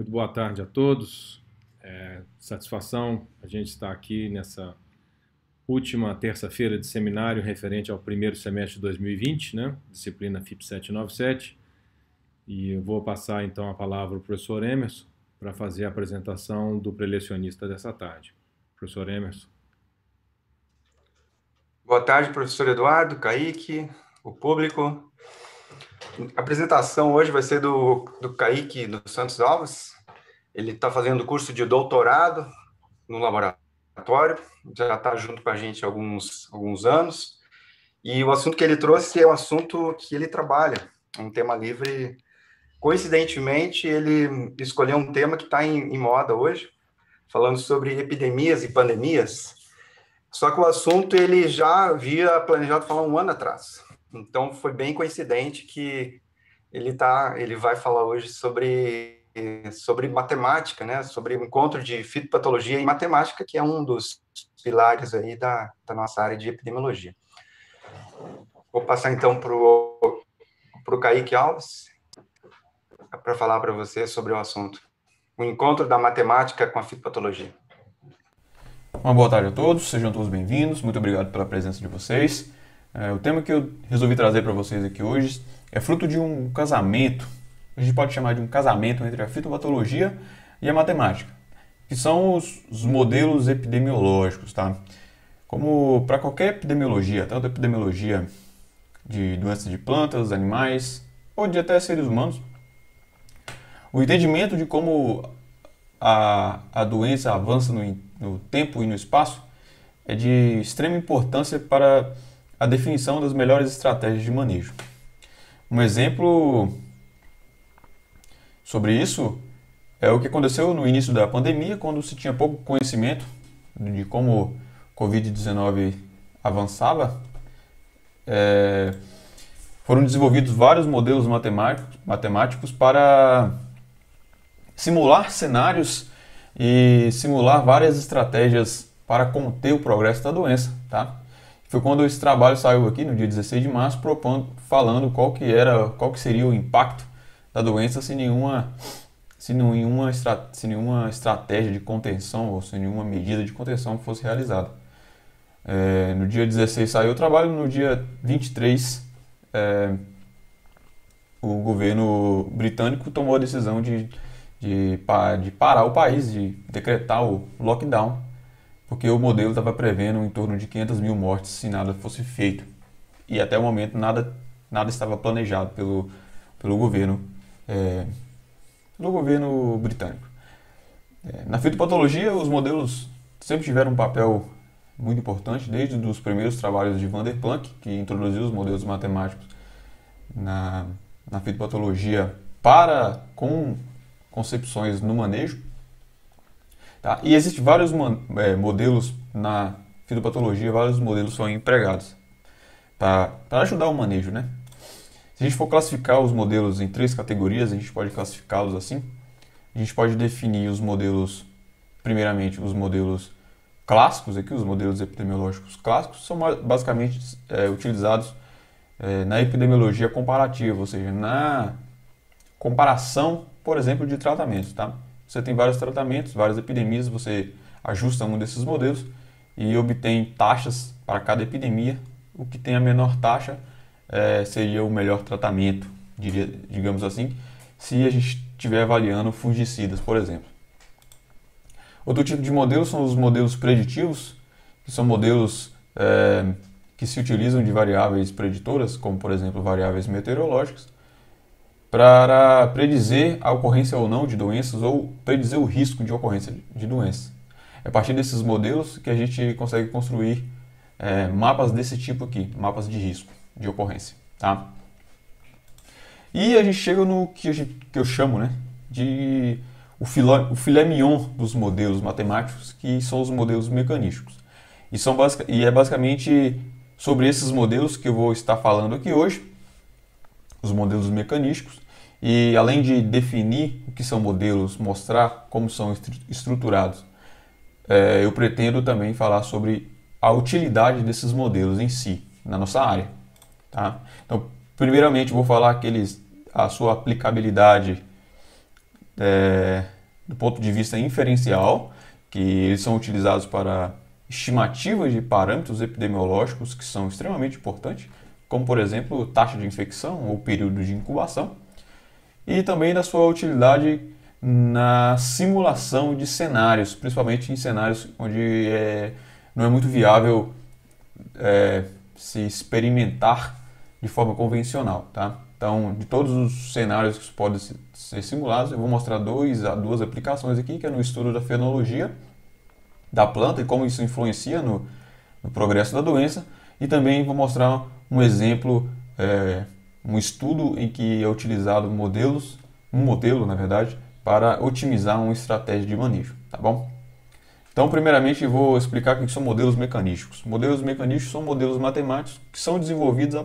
Muito boa tarde a todos. É, satisfação a gente estar aqui nessa última terça-feira de seminário referente ao primeiro semestre de 2020, né? Disciplina FIP 797. E eu vou passar então a palavra ao professor Emerson para fazer a apresentação do prelecionista dessa tarde. Professor Emerson. Boa tarde, professor Eduardo, Kaique, o público. A apresentação hoje vai ser do, do Kaique dos Santos Alves, ele está fazendo curso de doutorado no laboratório, já está junto com a gente há alguns, alguns anos. E o assunto que ele trouxe é o um assunto que ele trabalha, é um tema livre. Coincidentemente, ele escolheu um tema que está em, em moda hoje, falando sobre epidemias e pandemias. Só que o assunto ele já havia planejado falar um ano atrás. Então foi bem coincidente que ele tá, ele vai falar hoje sobre é, sobre matemática, né, sobre o encontro de fitopatologia e matemática, que é um dos pilares aí da, da nossa área de epidemiologia. Vou passar então para o Kaique Alves, para falar para você sobre o assunto. O encontro da matemática com a fitopatologia. Uma boa tarde a todos, sejam todos bem-vindos, muito obrigado pela presença de vocês. É, o tema que eu resolvi trazer para vocês aqui hoje é fruto de um casamento a gente pode chamar de um casamento entre a fitopatologia e a matemática, que são os, os modelos epidemiológicos, tá? Como para qualquer epidemiologia, tanto epidemiologia de doenças de plantas, animais ou de até seres humanos, o entendimento de como a, a doença avança no, no tempo e no espaço é de extrema importância para a definição das melhores estratégias de manejo. Um exemplo sobre isso é o que aconteceu no início da pandemia, quando se tinha pouco conhecimento de como o Covid-19 avançava. É, foram desenvolvidos vários modelos matemáticos, matemáticos para simular cenários e simular várias estratégias para conter o progresso da doença, tá? Foi quando esse trabalho saiu aqui no dia 16 de março, propondo, falando qual que era, qual que seria o impacto da doença sem nenhuma, sem, nenhuma sem nenhuma estratégia de contenção ou sem nenhuma medida de contenção fosse realizada. É, no dia 16 saiu o trabalho, no dia 23 é, o governo britânico tomou a decisão de, de, de parar o país, de decretar o lockdown, porque o modelo estava prevendo em torno de 500 mil mortes se nada fosse feito. E até o momento nada, nada estava planejado pelo, pelo governo é, governo britânico. É, na fitopatologia, os modelos sempre tiveram um papel muito importante, desde os primeiros trabalhos de Van der Planck, que introduziu os modelos matemáticos na, na fitopatologia para com concepções no manejo. Tá? E existem vários é, modelos na fitopatologia, vários modelos são empregados para ajudar o manejo, né? Se a gente for classificar os modelos em três categorias, a gente pode classificá-los assim. A gente pode definir os modelos, primeiramente, os modelos clássicos aqui, os modelos epidemiológicos clássicos, são basicamente é, utilizados é, na epidemiologia comparativa, ou seja, na comparação, por exemplo, de tratamentos. Tá? Você tem vários tratamentos, várias epidemias, você ajusta um desses modelos e obtém taxas para cada epidemia. O que tem a menor taxa é, seria o melhor tratamento, diria, digamos assim, se a gente estiver avaliando fungicidas, por exemplo. Outro tipo de modelo são os modelos preditivos, que são modelos é, que se utilizam de variáveis preditoras, como por exemplo variáveis meteorológicas, para predizer a ocorrência ou não de doenças ou predizer o risco de ocorrência de doenças. É a partir desses modelos que a gente consegue construir é, mapas desse tipo aqui, mapas de risco de ocorrência, tá? E a gente chega no que, gente, que eu chamo, né, de o filé, o filé mignon dos modelos matemáticos, que são os modelos mecanísticos. E, são basic, e é basicamente sobre esses modelos que eu vou estar falando aqui hoje, os modelos mecanísticos, e além de definir o que são modelos, mostrar como são estruturados, é, eu pretendo também falar sobre a utilidade desses modelos em si, na nossa área. Tá? Então, primeiramente, vou falar aqueles, a sua aplicabilidade é, do ponto de vista inferencial, que eles são utilizados para estimativas de parâmetros epidemiológicos que são extremamente importantes, como, por exemplo, taxa de infecção ou período de incubação, e também da sua utilidade na simulação de cenários, principalmente em cenários onde é, não é muito viável é, se experimentar de forma convencional, tá? Então, de todos os cenários que podem ser simulados, eu vou mostrar dois, duas aplicações aqui, que é no estudo da fenologia da planta e como isso influencia no, no progresso da doença, e também vou mostrar um exemplo, é, um estudo em que é utilizado modelos, um modelo, na verdade, para otimizar uma estratégia de manejo, tá bom? Então, primeiramente, vou explicar o que são modelos mecanísticos. Modelos mecanísticos são modelos matemáticos que são desenvolvidos a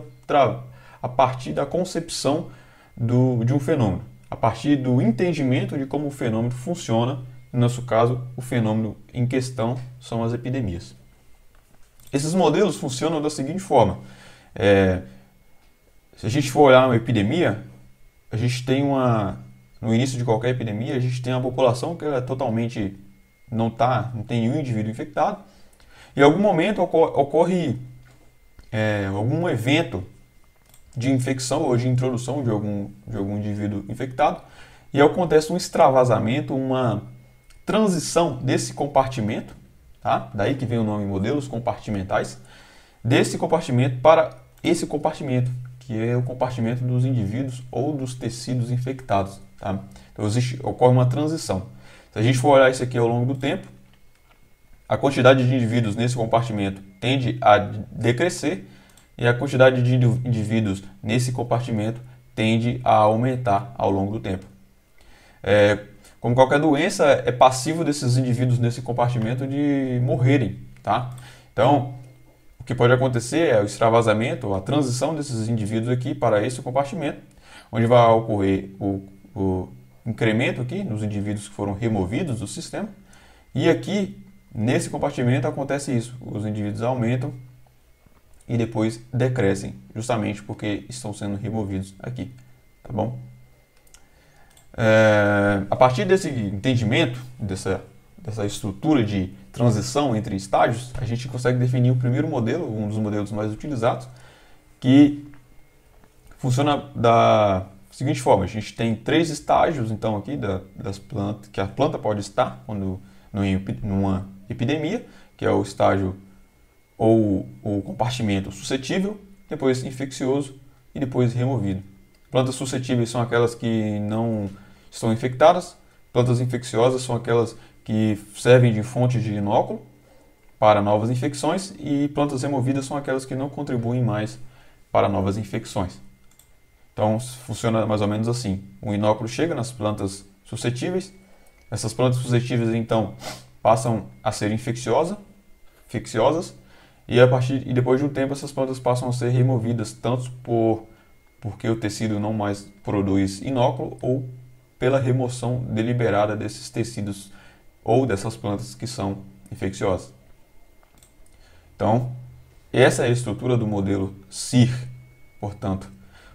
a partir da concepção do, de um fenômeno, a partir do entendimento de como o fenômeno funciona. No nosso caso, o fenômeno em questão são as epidemias. Esses modelos funcionam da seguinte forma: é, se a gente for olhar uma epidemia, a gente tem uma no início de qualquer epidemia a gente tem uma população que é totalmente não tá não tem nenhum indivíduo infectado. Em algum momento ocorre, ocorre é, algum evento de infecção ou de introdução de algum, de algum indivíduo infectado, e acontece um extravasamento, uma transição desse compartimento, tá? daí que vem o nome modelos compartimentais, desse compartimento para esse compartimento, que é o compartimento dos indivíduos ou dos tecidos infectados. Tá? Então existe, ocorre uma transição. Se a gente for olhar isso aqui ao longo do tempo, a quantidade de indivíduos nesse compartimento tende a decrescer e a quantidade de indivíduos nesse compartimento tende a aumentar ao longo do tempo. É, como qualquer doença, é passivo desses indivíduos nesse compartimento de morrerem, tá? Então, o que pode acontecer é o extravasamento, a transição desses indivíduos aqui para esse compartimento, onde vai ocorrer o, o incremento aqui nos indivíduos que foram removidos do sistema, e aqui, nesse compartimento, acontece isso, os indivíduos aumentam e depois decrescem, justamente porque estão sendo removidos aqui, tá bom? É, a partir desse entendimento, dessa, dessa estrutura de transição entre estágios, a gente consegue definir o primeiro modelo, um dos modelos mais utilizados, que funciona da seguinte forma: a gente tem três estágios, então, aqui da, das plantas, que a planta pode estar quando numa epidemia, que é o estágio ou o compartimento suscetível, depois infeccioso e depois removido. Plantas suscetíveis são aquelas que não estão infectadas, plantas infecciosas são aquelas que servem de fonte de inóculo para novas infecções e plantas removidas são aquelas que não contribuem mais para novas infecções. Então funciona mais ou menos assim: o inóculo chega nas plantas suscetíveis, essas plantas suscetíveis então passam a ser infecciosas, infecciosas e a partir e depois de um tempo essas plantas passam a ser removidas tanto por porque o tecido não mais produz inóculo ou pela remoção deliberada desses tecidos ou dessas plantas que são infecciosas. Então, essa é a estrutura do modelo CIR, portanto.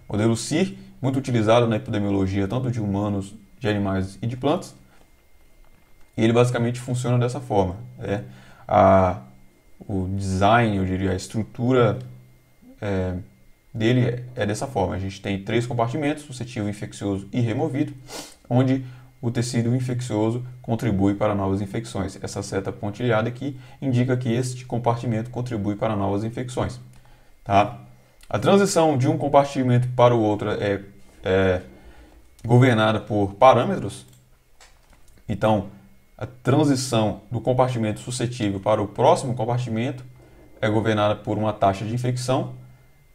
Modelo CIR, muito utilizado na epidemiologia tanto de humanos, de animais e de plantas. E ele basicamente funciona dessa forma. Né? A o design, eu diria, a estrutura é, dele é dessa forma. A gente tem três compartimentos, suscetível, infeccioso e removido, onde o tecido infeccioso contribui para novas infecções. Essa seta pontilhada aqui indica que este compartimento contribui para novas infecções. Tá? A transição de um compartimento para o outro é, é governada por parâmetros. Então, a transição do compartimento suscetível para o próximo compartimento é governada por uma taxa de infecção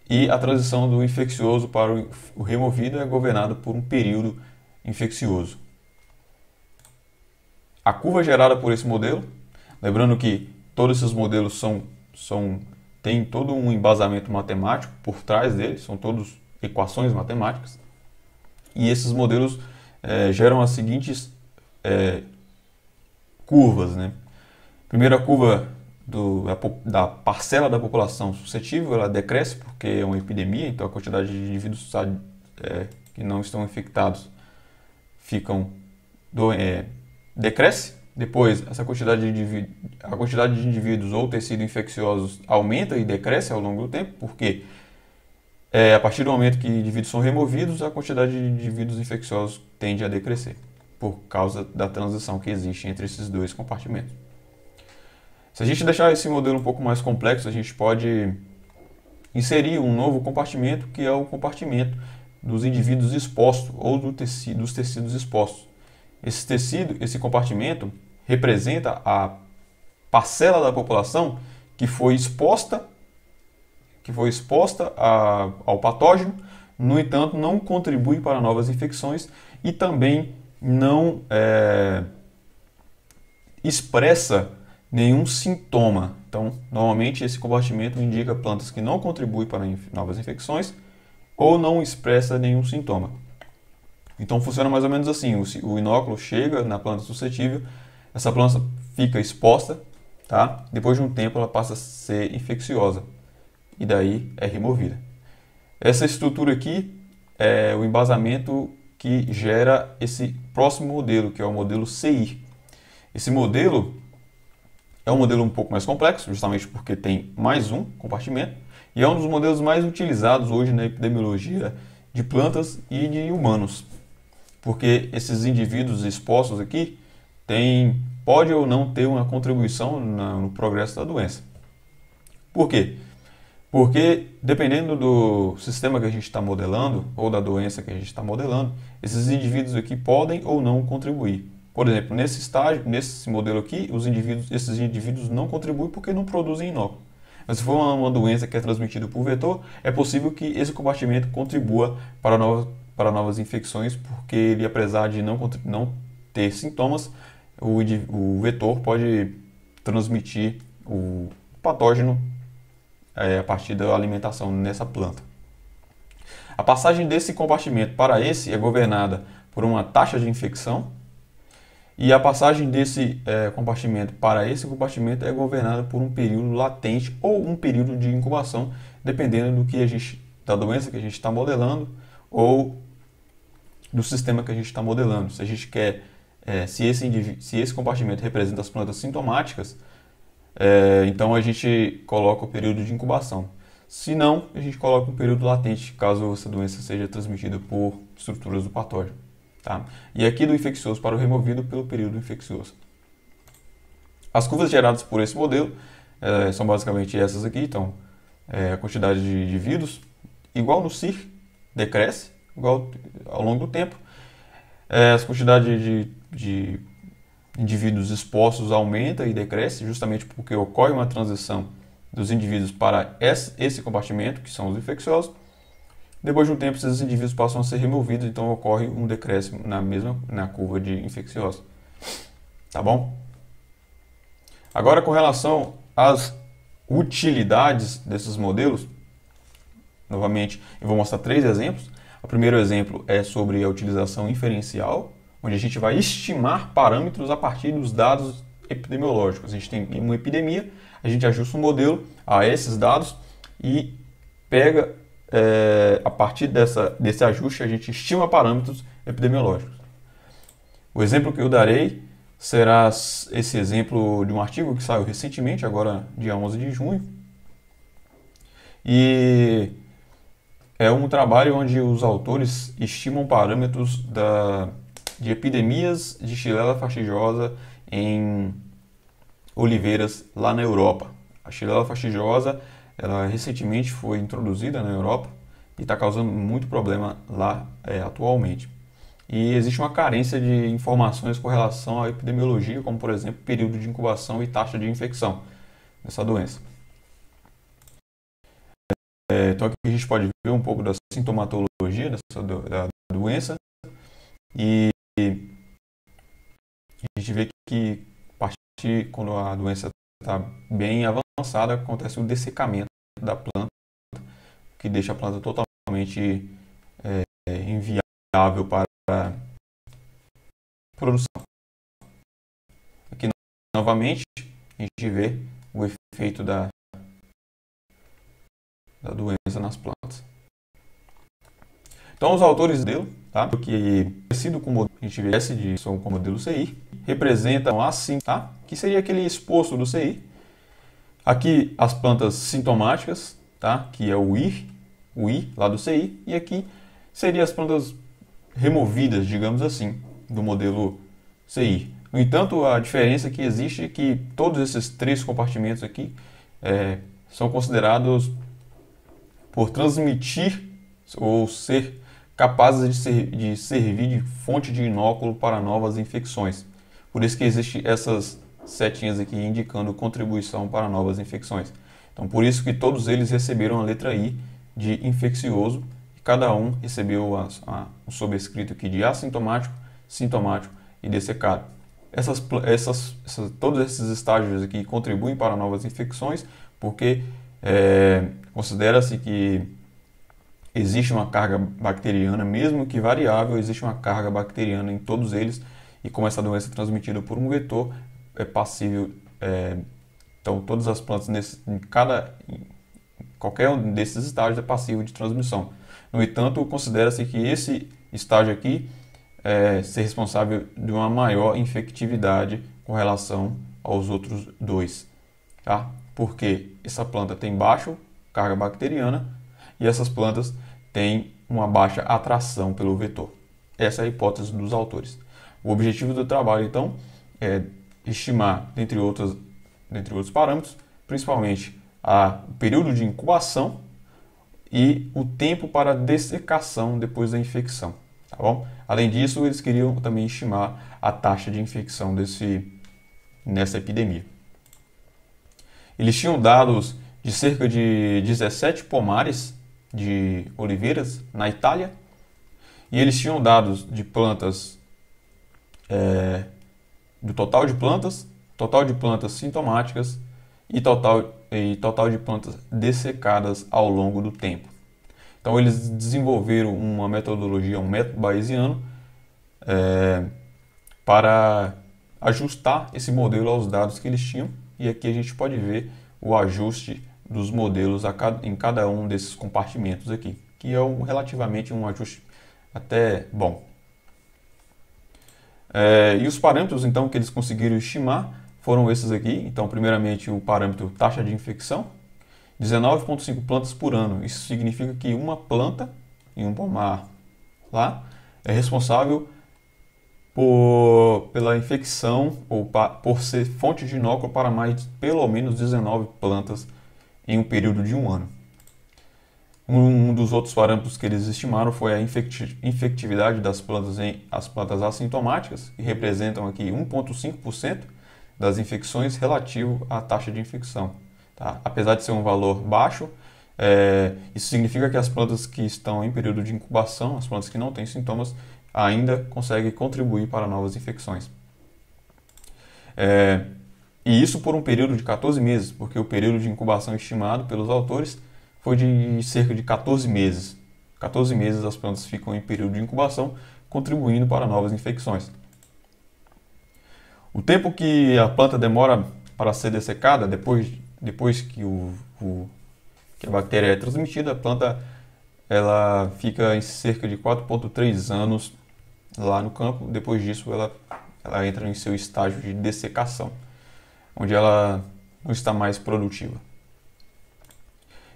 e a transição do infeccioso para o removido é governada por um período infeccioso. A curva gerada por esse modelo, lembrando que todos esses modelos são, são têm todo um embasamento matemático por trás deles, são todos equações matemáticas, e esses modelos é, geram as seguintes é, curvas. Né? Primeiro, a curva do, da parcela da população suscetível ela decresce porque é uma epidemia, então a quantidade de indivíduos é, que não estão infectados ficam do, é, decresce. Depois, essa quantidade de a quantidade de indivíduos ou tecido infecciosos aumenta e decresce ao longo do tempo, porque é, a partir do momento que indivíduos são removidos, a quantidade de indivíduos infecciosos tende a decrescer por causa da transição que existe entre esses dois compartimentos. Se a gente deixar esse modelo um pouco mais complexo, a gente pode inserir um novo compartimento, que é o compartimento dos indivíduos expostos ou do tecido, dos tecidos expostos. Esse tecido, esse compartimento, representa a parcela da população que foi exposta, que foi exposta a, ao patógeno, no entanto, não contribui para novas infecções e também não é, expressa nenhum sintoma. Então, normalmente esse compartimento indica plantas que não contribuem para inf novas infecções ou não expressa nenhum sintoma. Então funciona mais ou menos assim, o, o inóculo chega na planta suscetível, essa planta fica exposta, tá? Depois de um tempo ela passa a ser infecciosa e daí é removida. Essa estrutura aqui é o embasamento que gera esse próximo modelo, que é o modelo CI. Esse modelo é um modelo um pouco mais complexo, justamente porque tem mais um compartimento, e é um dos modelos mais utilizados hoje na epidemiologia de plantas e de humanos. Porque esses indivíduos expostos aqui têm, pode ou não ter uma contribuição na, no progresso da doença. Por quê? Porque dependendo do sistema que a gente está modelando ou da doença que a gente está modelando, esses indivíduos aqui podem ou não contribuir. Por exemplo, nesse estágio, nesse modelo aqui, os indivíduos, esses indivíduos não contribuem porque não produzem inóculo. Mas se for uma doença que é transmitida por vetor, é possível que esse compartimento contribua para novas, para novas infecções, porque ele, apesar de não, não ter sintomas, o, o vetor pode transmitir o patógeno é, a partir da alimentação nessa planta. A passagem desse compartimento para esse é governada por uma taxa de infecção e a passagem desse é, compartimento para esse compartimento é governada por um período latente ou um período de incubação, dependendo do que a gente, da doença que a gente está modelando ou do sistema que a gente está modelando. Se a gente quer, é, se, esse se esse compartimento representa as plantas sintomáticas, é, então a gente coloca o período de incubação. Se não, a gente coloca um período latente, caso essa doença seja transmitida por estruturas do patógeno. Tá? E aqui do infeccioso para o removido pelo período infeccioso. As curvas geradas por esse modelo é, são basicamente essas aqui. Então, é, a quantidade de, de vírus, igual no CIR, decresce igual ao longo do tempo. É, as quantidades de, de indivíduos expostos aumenta e decresce, justamente porque ocorre uma transição dos indivíduos para esse compartimento, que são os infecciosos. Depois de um tempo, esses indivíduos passam a ser removidos, então ocorre um decréscimo na mesma na curva de infecciosa. Tá bom? Agora, com relação às utilidades desses modelos, novamente, eu vou mostrar três exemplos. O primeiro exemplo é sobre a utilização inferencial onde a gente vai estimar parâmetros a partir dos dados epidemiológicos. A gente tem uma epidemia, a gente ajusta um modelo a esses dados e pega, é, a partir dessa, desse ajuste, a gente estima parâmetros epidemiológicos. O exemplo que eu darei será esse exemplo de um artigo que saiu recentemente, agora dia 11 de junho. E é um trabalho onde os autores estimam parâmetros da de epidemias de xylella fastidiosa em oliveiras lá na Europa. A xylella fastidiosa ela recentemente foi introduzida na Europa e está causando muito problema lá é, atualmente. E existe uma carência de informações com relação à epidemiologia, como por exemplo período de incubação e taxa de infecção dessa doença. É, então aqui a gente pode ver um pouco da sintomatologia dessa do, da doença e a gente vê que, a partir quando a doença está bem avançada, acontece o dessecamento da planta, que deixa a planta totalmente é, é, inviável para produção. Aqui novamente a gente vê o efeito da, da doença nas plantas. Então, os autores dele, tá? que parecido com o modelo a gente viesse de som com o modelo CI, representam assim, tá? que seria aquele exposto do CI. Aqui as plantas sintomáticas, tá? que é o I, o I lá do CI, e aqui seriam as plantas removidas, digamos assim, do modelo CI. No entanto, a diferença é que existe é que todos esses três compartimentos aqui é, são considerados por transmitir ou ser capazes de, ser, de servir de fonte de inóculo para novas infecções. Por isso que existe essas setinhas aqui indicando contribuição para novas infecções. Então, por isso que todos eles receberam a letra I de infeccioso, e cada um recebeu a, a, um sobrescrito aqui de assintomático, sintomático e dessecado. Essas, essas, essas, todos esses estágios aqui contribuem para novas infecções, porque é, considera-se que existe uma carga bacteriana, mesmo que variável, existe uma carga bacteriana em todos eles, e como essa doença é transmitida por um vetor, é passível. É, então, todas as plantas, nesse, em cada, em qualquer um desses estágios, é passível de transmissão. No entanto, considera-se que esse estágio aqui é ser responsável de uma maior infectividade com relação aos outros dois, tá? Porque essa planta tem baixo carga bacteriana e essas plantas tem uma baixa atração pelo vetor. Essa é a hipótese dos autores. O objetivo do trabalho, então, é estimar, dentre outros, dentre outros parâmetros, principalmente a, o período de incubação e o tempo para dessecação depois da infecção. Tá bom? Além disso, eles queriam também estimar a taxa de infecção desse, nessa epidemia. Eles tinham dados de cerca de 17 pomares de oliveiras na Itália e eles tinham dados de plantas é, do total de plantas, total de plantas sintomáticas e total, e total de plantas dessecadas ao longo do tempo. Então eles desenvolveram uma metodologia, um método bayesiano é, para ajustar esse modelo aos dados que eles tinham e aqui a gente pode ver o ajuste dos modelos cada, em cada um desses compartimentos aqui, que é um, relativamente um ajuste até bom. É, e os parâmetros então que eles conseguiram estimar foram esses aqui. Então, primeiramente o parâmetro taxa de infecção, 19,5 plantas por ano. Isso significa que uma planta em um pomar lá é responsável por, pela infecção ou pa, por ser fonte de inóculo para mais pelo menos 19 plantas em um período de um ano. Um dos outros parâmetros que eles estimaram foi a infectividade das plantas em as plantas assintomáticas, que representam aqui 1,5% das infecções relativo à taxa de infecção. Tá? Apesar de ser um valor baixo, é, isso significa que as plantas que estão em período de incubação, as plantas que não têm sintomas, ainda conseguem contribuir para novas infecções. É, e isso por um período de 14 meses, porque o período de incubação estimado pelos autores foi de cerca de 14 meses. 14 meses as plantas ficam em período de incubação, contribuindo para novas infecções. O tempo que a planta demora para ser dessecada, depois, depois que, o, o que a bactéria é transmitida, a planta ela fica em cerca de 4,3 anos lá no campo. Depois disso, ela, ela entra em seu estágio de dessecação onde ela não está mais produtiva.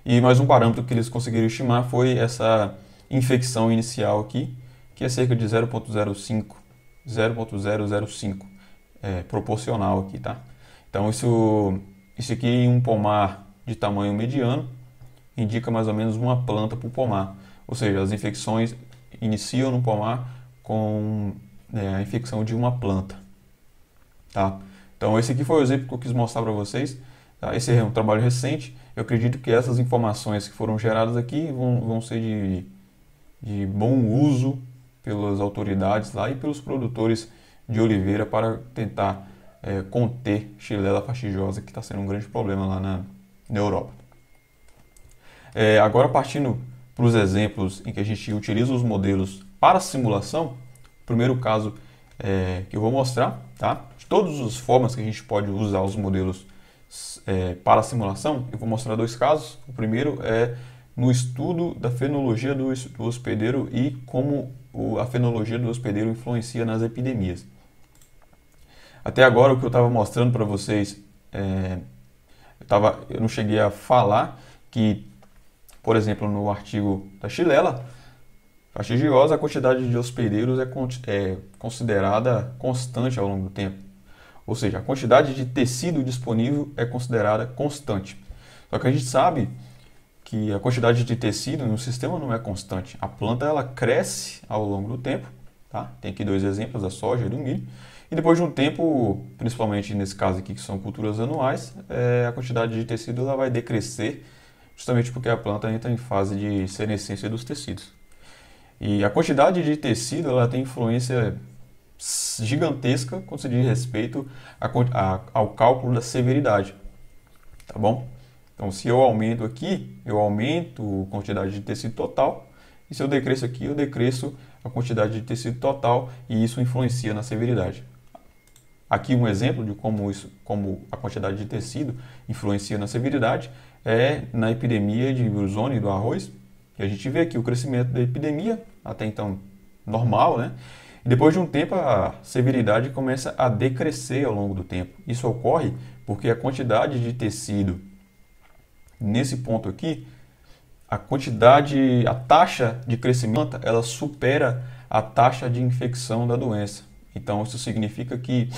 E mais um parâmetro que eles conseguiram estimar foi essa infecção inicial aqui, que é cerca de 0.05, 0.005, é, proporcional aqui, tá? Então isso, isso aqui em um pomar de tamanho mediano indica mais ou menos uma planta por pomar, ou seja, as infecções iniciam no pomar com é, a infecção de uma planta, tá? Então esse aqui foi o exemplo que eu quis mostrar para vocês. Tá? Esse é um trabalho recente. Eu acredito que essas informações que foram geradas aqui vão, vão ser de, de bom uso pelas autoridades lá e pelos produtores de oliveira para tentar é, conter chilela fastidiosa que está sendo um grande problema lá na, na Europa. É, agora, partindo para os exemplos em que a gente utiliza os modelos para simulação, o primeiro caso é, que eu vou mostrar, tá? todas as formas que a gente pode usar os modelos é, para a simulação, eu vou mostrar dois casos. O primeiro é no estudo da fenologia do, do hospedeiro e como o, a fenologia do hospedeiro influencia nas epidemias. Até agora, o que eu estava mostrando para vocês, é, eu, tava, eu não cheguei a falar que, por exemplo, no artigo da Chilela, fastidiosa, a quantidade de hospedeiros é, é, considerada constante ao longo do tempo. Ou seja, a quantidade de tecido disponível é considerada constante. Só que a gente sabe que a quantidade de tecido no sistema não é constante. A planta ela cresce ao longo do tempo, tá? Tem aqui dois exemplos, a soja e do milho. E depois de um tempo, principalmente nesse caso aqui que são culturas anuais, é, a quantidade de tecido ela vai decrescer, justamente porque a planta entra em fase de senescência dos tecidos. E a quantidade de tecido ela tem influência gigantesca quando se diz respeito a, a, ao cálculo da severidade, tá bom? Então, se eu aumento aqui, eu aumento a quantidade de tecido total, e se eu decresço aqui, eu decresço a quantidade de tecido total, e isso influencia na severidade. Aqui um exemplo de como, isso, como a quantidade de tecido influencia na severidade é na epidemia de Wilsone do arroz, que a gente vê aqui o crescimento da epidemia, até então normal, né? E depois de um tempo, a severidade começa a decrescer ao longo do tempo. Isso ocorre porque a quantidade de tecido nesse ponto aqui, a quantidade, a taxa de crescimento, ela supera a taxa de infecção da doença. Então isso significa que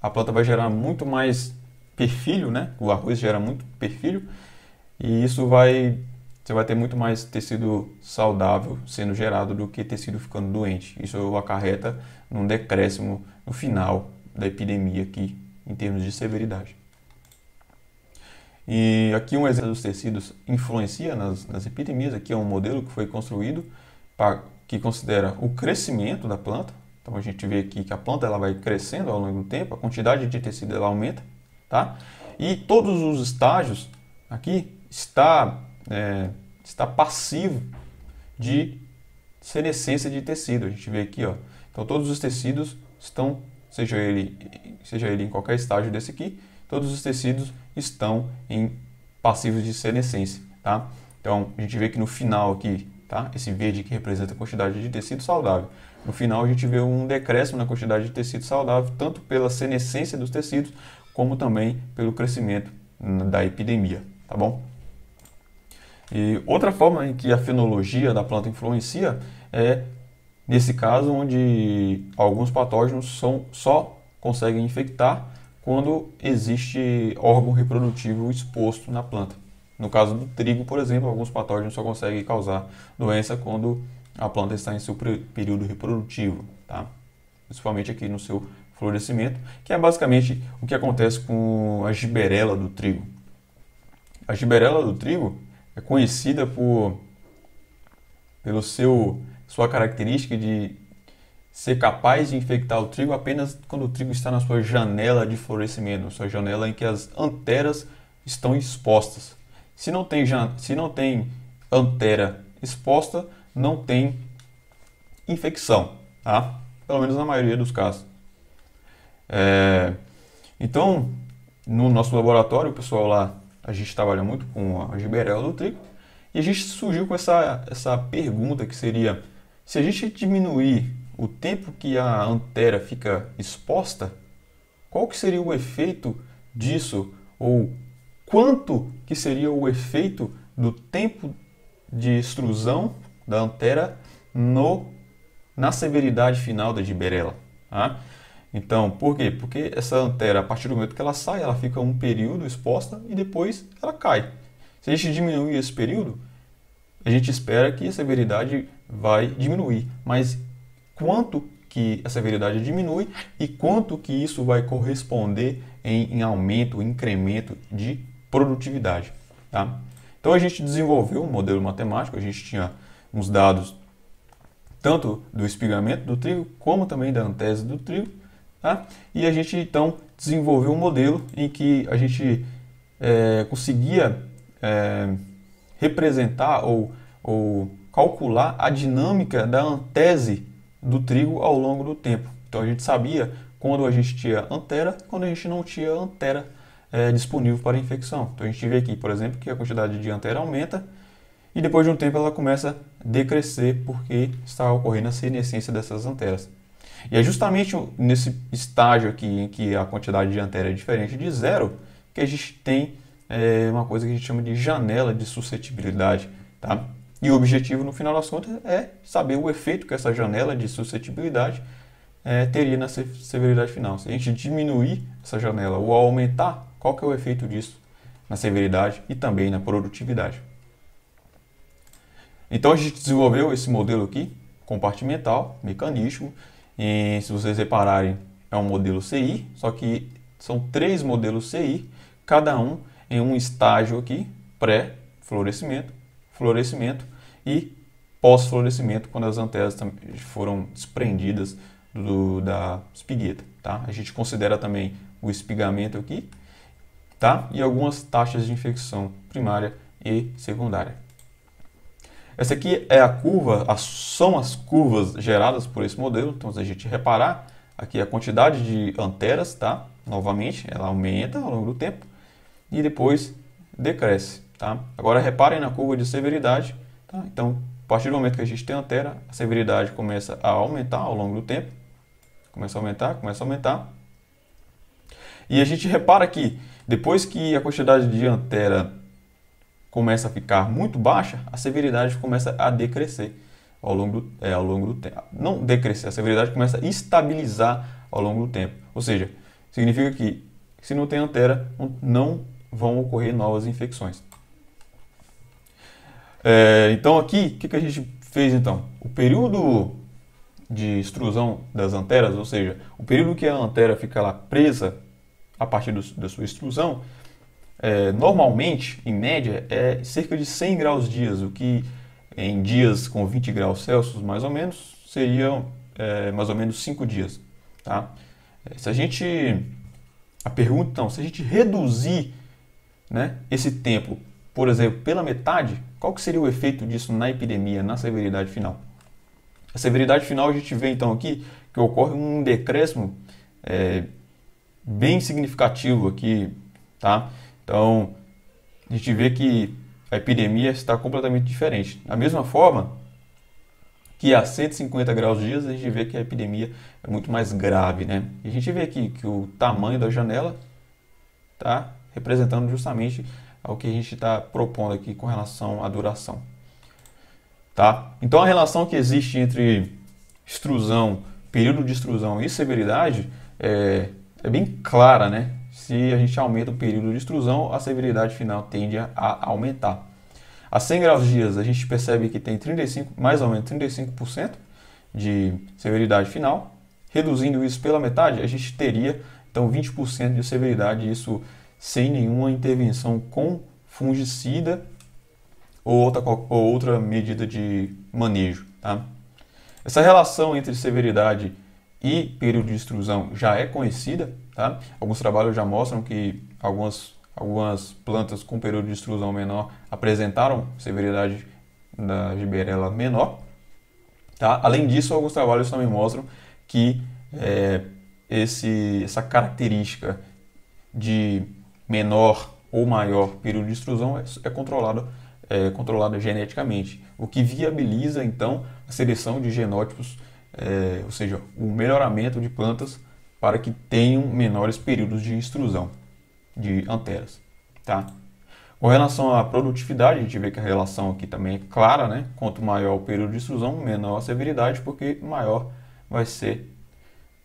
a planta vai gerar muito mais perfilho, né? O arroz gera muito perfilho e isso vai você vai ter muito mais tecido saudável sendo gerado do que tecido ficando doente. Isso acarreta num decréscimo no final da epidemia aqui, em termos de severidade. E aqui um exemplo dos tecidos influencia nas, nas epidemias. Aqui é um modelo que foi construído pra, que considera o crescimento da planta. Então a gente vê aqui que a planta ela vai crescendo ao longo do tempo, a quantidade de tecido ela aumenta, tá? E todos os estágios aqui está é, está passivo de senescência de tecido. A gente vê aqui, ó. Então todos os tecidos estão, seja ele, seja ele em qualquer estágio desse aqui, todos os tecidos estão em passivos de senescência, tá? Então a gente vê que no final aqui, tá? Esse verde que representa a quantidade de tecido saudável. No final a gente vê um decréscimo na quantidade de tecido saudável, tanto pela senescência dos tecidos, como também pelo crescimento da epidemia, tá bom? E outra forma em que a fenologia da planta influencia é nesse caso onde alguns patógenos são, só conseguem infectar quando existe órgão reprodutivo exposto na planta. No caso do trigo, por exemplo, alguns patógenos só conseguem causar doença quando a planta está em seu período reprodutivo, tá? principalmente aqui no seu florescimento, que é basicamente o que acontece com a giberela do trigo. A giberela do trigo é conhecida por pelo seu sua característica de ser capaz de infectar o trigo apenas quando o trigo está na sua janela de florescimento, sua janela em que as anteras estão expostas. Se não tem se não tem antera exposta, não tem infecção, tá? Pelo menos na maioria dos casos. É... Então, no nosso laboratório, o pessoal lá a gente trabalha muito com a giberela do trigo, e a gente surgiu com essa, essa pergunta que seria, se a gente diminuir o tempo que a antera fica exposta, qual que seria o efeito disso, ou quanto que seria o efeito do tempo de extrusão da antera no, na severidade final da giberela? Tá? Então, por quê? Porque essa antera, a partir do momento que ela sai, ela fica um período exposta e depois ela cai. Se a gente diminuir esse período, a gente espera que a severidade vai diminuir. Mas quanto que a severidade diminui e quanto que isso vai corresponder em, em aumento, incremento de produtividade. Tá? Então a gente desenvolveu um modelo matemático, a gente tinha uns dados tanto do espigamento do trigo como também da antese do trigo Tá? E a gente então desenvolveu um modelo em que a gente é, conseguia é, representar ou, ou calcular a dinâmica da antese do trigo ao longo do tempo. Então a gente sabia quando a gente tinha antera, quando a gente não tinha antera é, disponível para infecção. Então a gente vê aqui, por exemplo, que a quantidade de antera aumenta e depois de um tempo ela começa a decrescer porque está ocorrendo a senescência dessas anteras. E é justamente nesse estágio aqui em que a quantidade dianteira é diferente de zero que a gente tem é, uma coisa que a gente chama de janela de suscetibilidade, tá? E o objetivo, no final das contas, é saber o efeito que essa janela de suscetibilidade é, teria na severidade final. Se a gente diminuir essa janela ou aumentar, qual que é o efeito disso na severidade e também na produtividade. Então a gente desenvolveu esse modelo aqui, compartimental, mecanismo, e se vocês repararem, é um modelo CI, só que são três modelos CI, cada um em um estágio aqui, pré-florescimento, florescimento e pós-florescimento, quando as anteras foram desprendidas do, da espigueta, tá? A gente considera também o espigamento aqui, tá? E algumas taxas de infecção primária e secundária. Essa aqui é a curva, são as curvas geradas por esse modelo. Então, se a gente reparar, aqui é a quantidade de anteras, tá? Novamente, ela aumenta ao longo do tempo e depois decresce, tá? Agora, reparem na curva de severidade, tá? Então, a partir do momento que a gente tem antera, a severidade começa a aumentar ao longo do tempo. Começa a aumentar, começa a aumentar. E a gente repara que depois que a quantidade de antera começa a ficar muito baixa, a severidade começa a decrescer ao longo do, é, ao longo do tempo. Não decrescer, a severidade começa a estabilizar ao longo do tempo. Ou seja, significa que se não tem antera, não vão ocorrer novas infecções. É, então aqui, o que, que a gente fez então? O período de extrusão das anteras, ou seja, o período que a antera fica lá presa a partir do, da sua extrusão, é, normalmente, em média, é cerca de 100 graus dias, o que em dias com 20 graus Celsius, mais ou menos, seriam é, mais ou menos 5 dias. Tá? É, se a gente... A pergunta, então, se a gente reduzir né, esse tempo, por exemplo, pela metade, qual que seria o efeito disso na epidemia, na severidade final? A severidade final a gente vê, então, aqui que ocorre um decréscimo é, bem significativo aqui, tá? Então, a gente vê que a epidemia está completamente diferente. Da mesma forma que a 150 graus dias, a gente vê que a epidemia é muito mais grave, né? E a gente vê aqui que o tamanho da janela está representando justamente ao que a gente está propondo aqui com relação à duração. Tá? Então, a relação que existe entre extrusão, período de extrusão e severidade é, é bem clara, né? se a gente aumenta o período de extrusão, a severidade final tende a aumentar. A 100 graus dias, a gente percebe que tem 35, mais ou menos 35% de severidade final. Reduzindo isso pela metade, a gente teria então 20% de severidade, isso sem nenhuma intervenção com fungicida ou outra, ou outra medida de manejo. Tá? Essa relação entre severidade e período de extrusão já é conhecida, Tá? Alguns trabalhos já mostram que algumas, algumas plantas com período de extrusão menor apresentaram severidade da giberela menor. Tá? Além disso, alguns trabalhos também mostram que é, esse, essa característica de menor ou maior período de extrusão é, é controlada é, geneticamente, o que viabiliza então a seleção de genótipos, é, ou seja, o melhoramento de plantas para que tenham menores períodos de extrusão de anteras, tá? Com relação à produtividade, a gente vê que a relação aqui também é clara, né? Quanto maior o período de extrusão, menor a severidade, porque maior vai ser,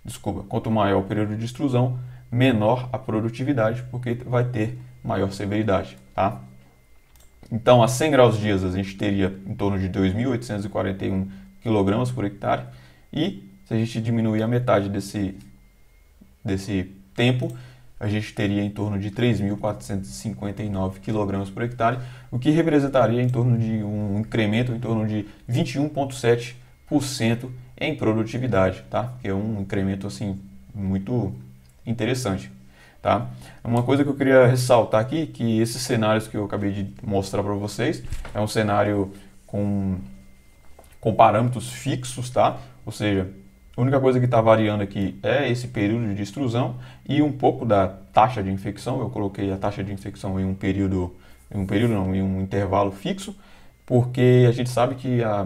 desculpa, quanto maior o período de extrusão, menor a produtividade, porque vai ter maior severidade, tá? Então, a 100 graus dias a gente teria em torno de 2.841 kg por hectare e se a gente diminuir a metade desse desse tempo, a gente teria em torno de 3.459 kg por hectare, o que representaria em torno de um incremento em torno de 21,7% em produtividade, tá? Que é um incremento assim muito interessante, tá? Uma coisa que eu queria ressaltar aqui que esses cenários que eu acabei de mostrar para vocês é um cenário com com parâmetros fixos, tá? Ou seja, a única coisa que está variando aqui é esse período de extrusão e um pouco da taxa de infecção. Eu coloquei a taxa de infecção em um período, em um período não, em um intervalo fixo, porque a gente sabe que a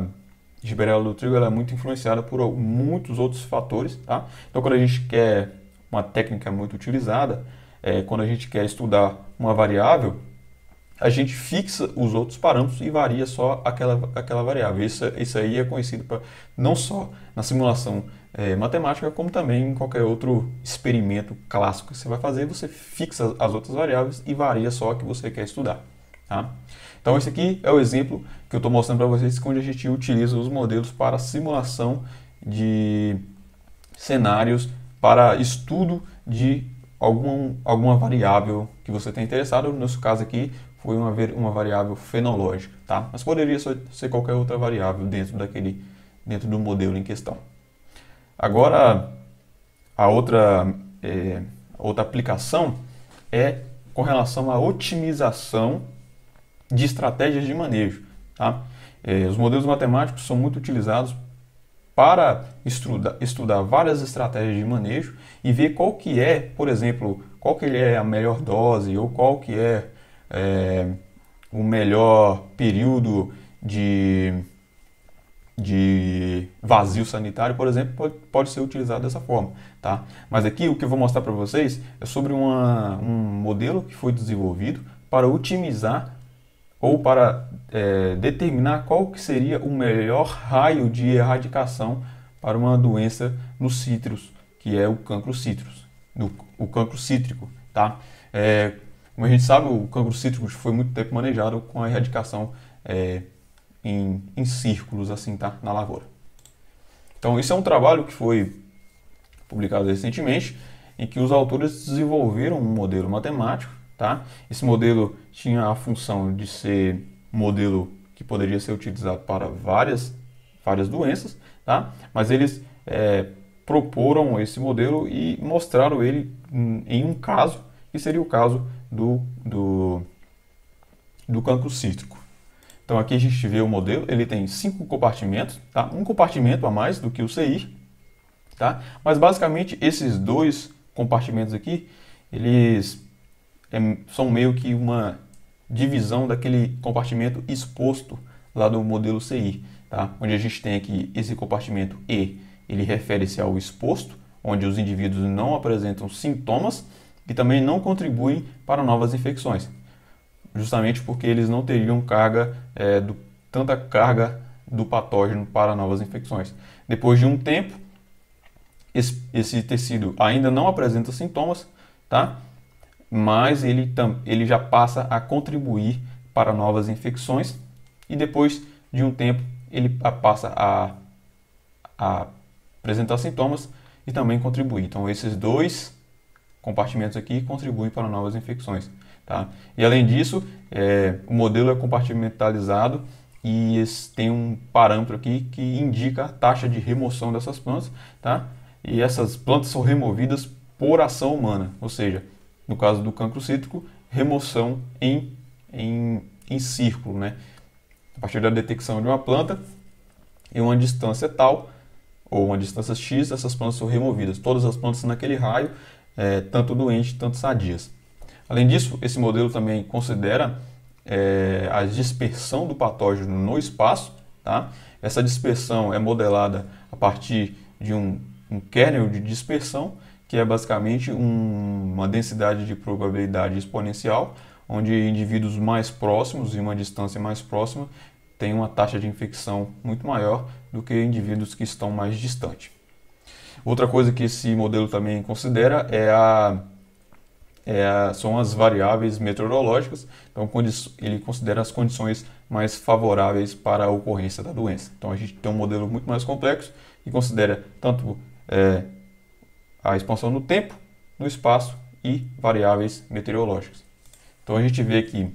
giberela do trigo é muito influenciada por muitos outros fatores, tá? Então quando a gente quer uma técnica muito utilizada, é, quando a gente quer estudar uma variável, a gente fixa os outros parâmetros e varia só aquela, aquela variável. Isso, isso aí é conhecido pra, não só na simulação é, matemática, como também em qualquer outro experimento clássico que você vai fazer, você fixa as outras variáveis e varia só a que você quer estudar. Tá? Então, esse aqui é o exemplo que eu estou mostrando para vocês, onde a gente utiliza os modelos para simulação de cenários para estudo de algum, alguma variável que você tem interessado. No nosso caso aqui, foi uma, uma variável fenológica, tá? mas poderia ser qualquer outra variável dentro, daquele, dentro do modelo em questão. Agora, a outra, é, outra aplicação é com relação à otimização de estratégias de manejo. Tá? É, os modelos matemáticos são muito utilizados para estudar estudar várias estratégias de manejo e ver qual que é, por exemplo, qual que é a melhor dose ou qual que é, é o melhor período de de vazio sanitário, por exemplo, pode, pode ser utilizado dessa forma, tá? Mas aqui o que eu vou mostrar para vocês é sobre uma, um modelo que foi desenvolvido para otimizar ou para é, determinar qual que seria o melhor raio de erradicação para uma doença no cítrus, que é o cancro cítrus, do, o cancro cítrico, tá? É, como a gente sabe, o cancro cítrico foi muito tempo manejado com a erradicação é, em, em círculos, assim, tá? Na lavoura. Então, isso é um trabalho que foi publicado recentemente, em que os autores desenvolveram um modelo matemático, tá? Esse modelo tinha a função de ser um modelo que poderia ser utilizado para várias, várias doenças, tá? Mas eles é, proporam esse modelo e mostraram ele em um caso, que seria o caso do, do, do cancro cítrico. Então aqui a gente vê o modelo, ele tem cinco compartimentos, tá? um compartimento a mais do que o CI, tá? mas basicamente esses dois compartimentos aqui, eles é, são meio que uma divisão daquele compartimento exposto lá do modelo CI, tá? onde a gente tem aqui esse compartimento E, ele refere-se ao exposto, onde os indivíduos não apresentam sintomas e também não contribuem para novas infecções justamente porque eles não teriam carga é, do, tanta carga do patógeno para novas infecções. Depois de um tempo, esse, esse tecido ainda não apresenta sintomas, tá? mas ele, tam, ele já passa a contribuir para novas infecções e depois de um tempo ele passa a, a apresentar sintomas e também contribuir. Então esses dois compartimentos aqui contribuem para novas infecções. Tá? E além disso, é, o modelo é compartimentalizado e tem um parâmetro aqui que indica a taxa de remoção dessas plantas, tá? E essas plantas são removidas por ação humana, ou seja, no caso do cancro cítrico, remoção em, em, em círculo, né? A partir da detecção de uma planta, em uma distância tal, ou uma distância X, essas plantas são removidas. Todas as plantas naquele raio, é, tanto doentes, tanto sadias. Além disso, esse modelo também considera é, a dispersão do patógeno no espaço. Tá? Essa dispersão é modelada a partir de um, um kernel de dispersão, que é basicamente um, uma densidade de probabilidade exponencial, onde indivíduos mais próximos e uma distância mais próxima têm uma taxa de infecção muito maior do que indivíduos que estão mais distantes. Outra coisa que esse modelo também considera é a é, são as variáveis meteorológicas, então ele considera as condições mais favoráveis para a ocorrência da doença. Então a gente tem um modelo muito mais complexo e considera tanto é, a expansão no tempo, no espaço e variáveis meteorológicas. Então a gente vê aqui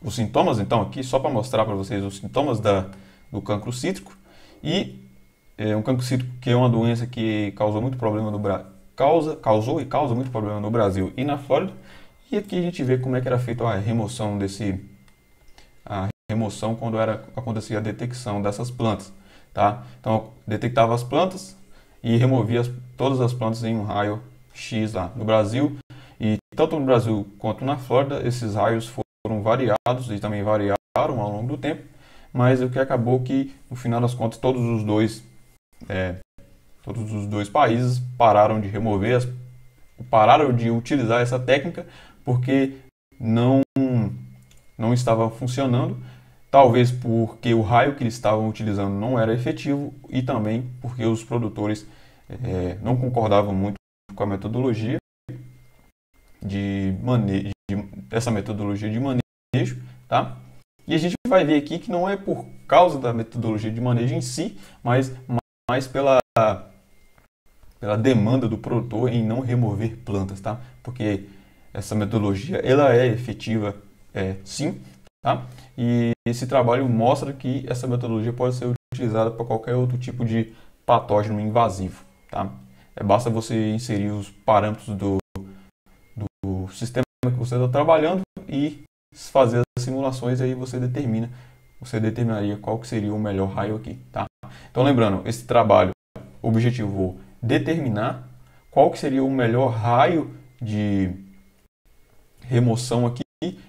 os sintomas, então aqui só para mostrar para vocês os sintomas da, do cancro cítrico e é, um cancro cítrico que é uma doença que causou muito problema no Brasil causa, causou e causa muito problema no Brasil e na Flórida. E aqui a gente vê como é que era feita a remoção desse a remoção quando era acontecia a detecção dessas plantas, tá? Então detectava as plantas e removia as, todas as plantas em um raio x lá no Brasil e tanto no Brasil quanto na Flórida esses raios foram variados e também variaram ao longo do tempo, mas o que acabou que no final das contas todos os dois é, Todos os dois países pararam de remover, pararam de utilizar essa técnica porque não, não estava funcionando, talvez porque o raio que eles estavam utilizando não era efetivo e também porque os produtores é, não concordavam muito com a metodologia de manejo, essa metodologia de manejo, tá? E a gente vai ver aqui que não é por causa da metodologia de manejo em si, mas mais pela pela demanda do produtor em não remover plantas, tá? Porque essa metodologia ela é efetiva, é, sim, tá? E esse trabalho mostra que essa metodologia pode ser utilizada para qualquer outro tipo de patógeno invasivo, tá? É, basta você inserir os parâmetros do, do sistema que você está trabalhando e fazer as simulações aí você determina, você determinaria qual que seria o melhor raio aqui, tá? Então lembrando, esse trabalho objetivou determinar qual que seria o melhor raio de remoção aqui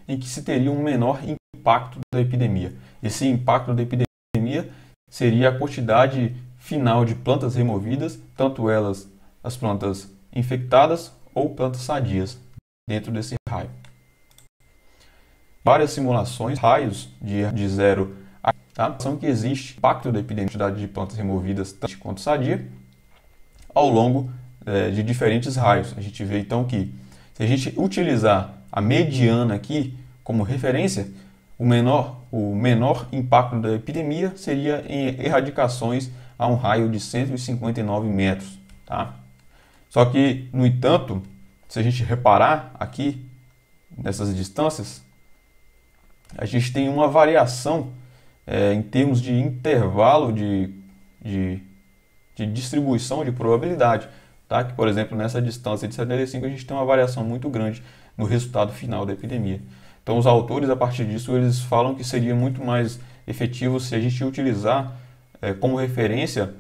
em que se teria um menor impacto da epidemia. Esse impacto da epidemia seria a quantidade final de plantas removidas, tanto elas as plantas infectadas ou plantas sadias dentro desse raio. Várias simulações, raios de, de zero a tá? são que existe impacto da epidemia de plantas removidas tanto quanto sadia, ao longo é, de diferentes raios. A gente vê então que se a gente utilizar a mediana aqui como referência, o menor, o menor impacto da epidemia seria em erradicações a um raio de 159 metros. Tá? Só que, no entanto, se a gente reparar aqui nessas distâncias, a gente tem uma variação é, em termos de intervalo de, de de distribuição de probabilidade, tá? que, por exemplo, nessa distância de 75 a gente tem uma variação muito grande no resultado final da epidemia. Então, os autores, a partir disso, eles falam que seria muito mais efetivo se a gente utilizar é, como referência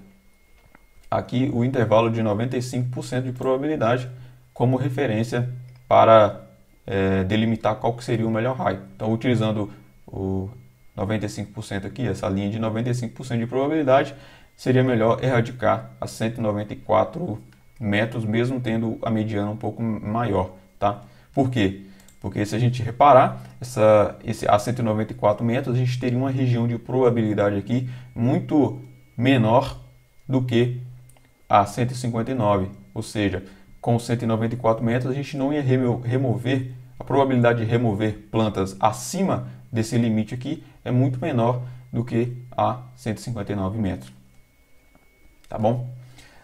aqui o intervalo de 95% de probabilidade como referência para é, delimitar qual que seria o melhor raio. Então, utilizando o 95% aqui, essa linha de 95% de probabilidade, seria melhor erradicar a 194 metros, mesmo tendo a mediana um pouco maior, tá? Por quê? Porque se a gente reparar, essa, esse a 194 metros, a gente teria uma região de probabilidade aqui muito menor do que a 159. Ou seja, com 194 metros, a gente não ia remo remover, a probabilidade de remover plantas acima desse limite aqui é muito menor do que a 159 metros tá bom?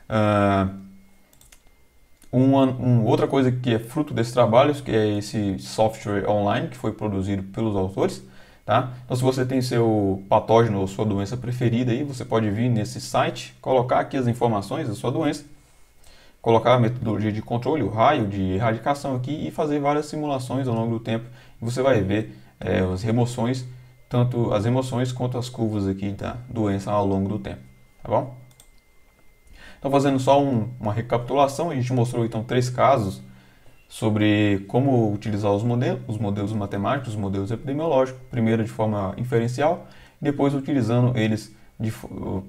Uh, uma, uma, outra coisa que é fruto desses trabalhos, que é esse software online que foi produzido pelos autores, tá? Então, se você tem seu patógeno ou sua doença preferida aí, você pode vir nesse site, colocar aqui as informações da sua doença, colocar a metodologia de controle, o raio de erradicação aqui e fazer várias simulações ao longo do tempo. você vai ver é, as remoções, tanto as emoções quanto as curvas aqui da doença ao longo do tempo, tá bom? Então, fazendo só um, uma recapitulação, a gente mostrou então três casos sobre como utilizar os modelos, os modelos matemáticos, os modelos epidemiológicos, primeiro de forma inferencial, depois utilizando eles de,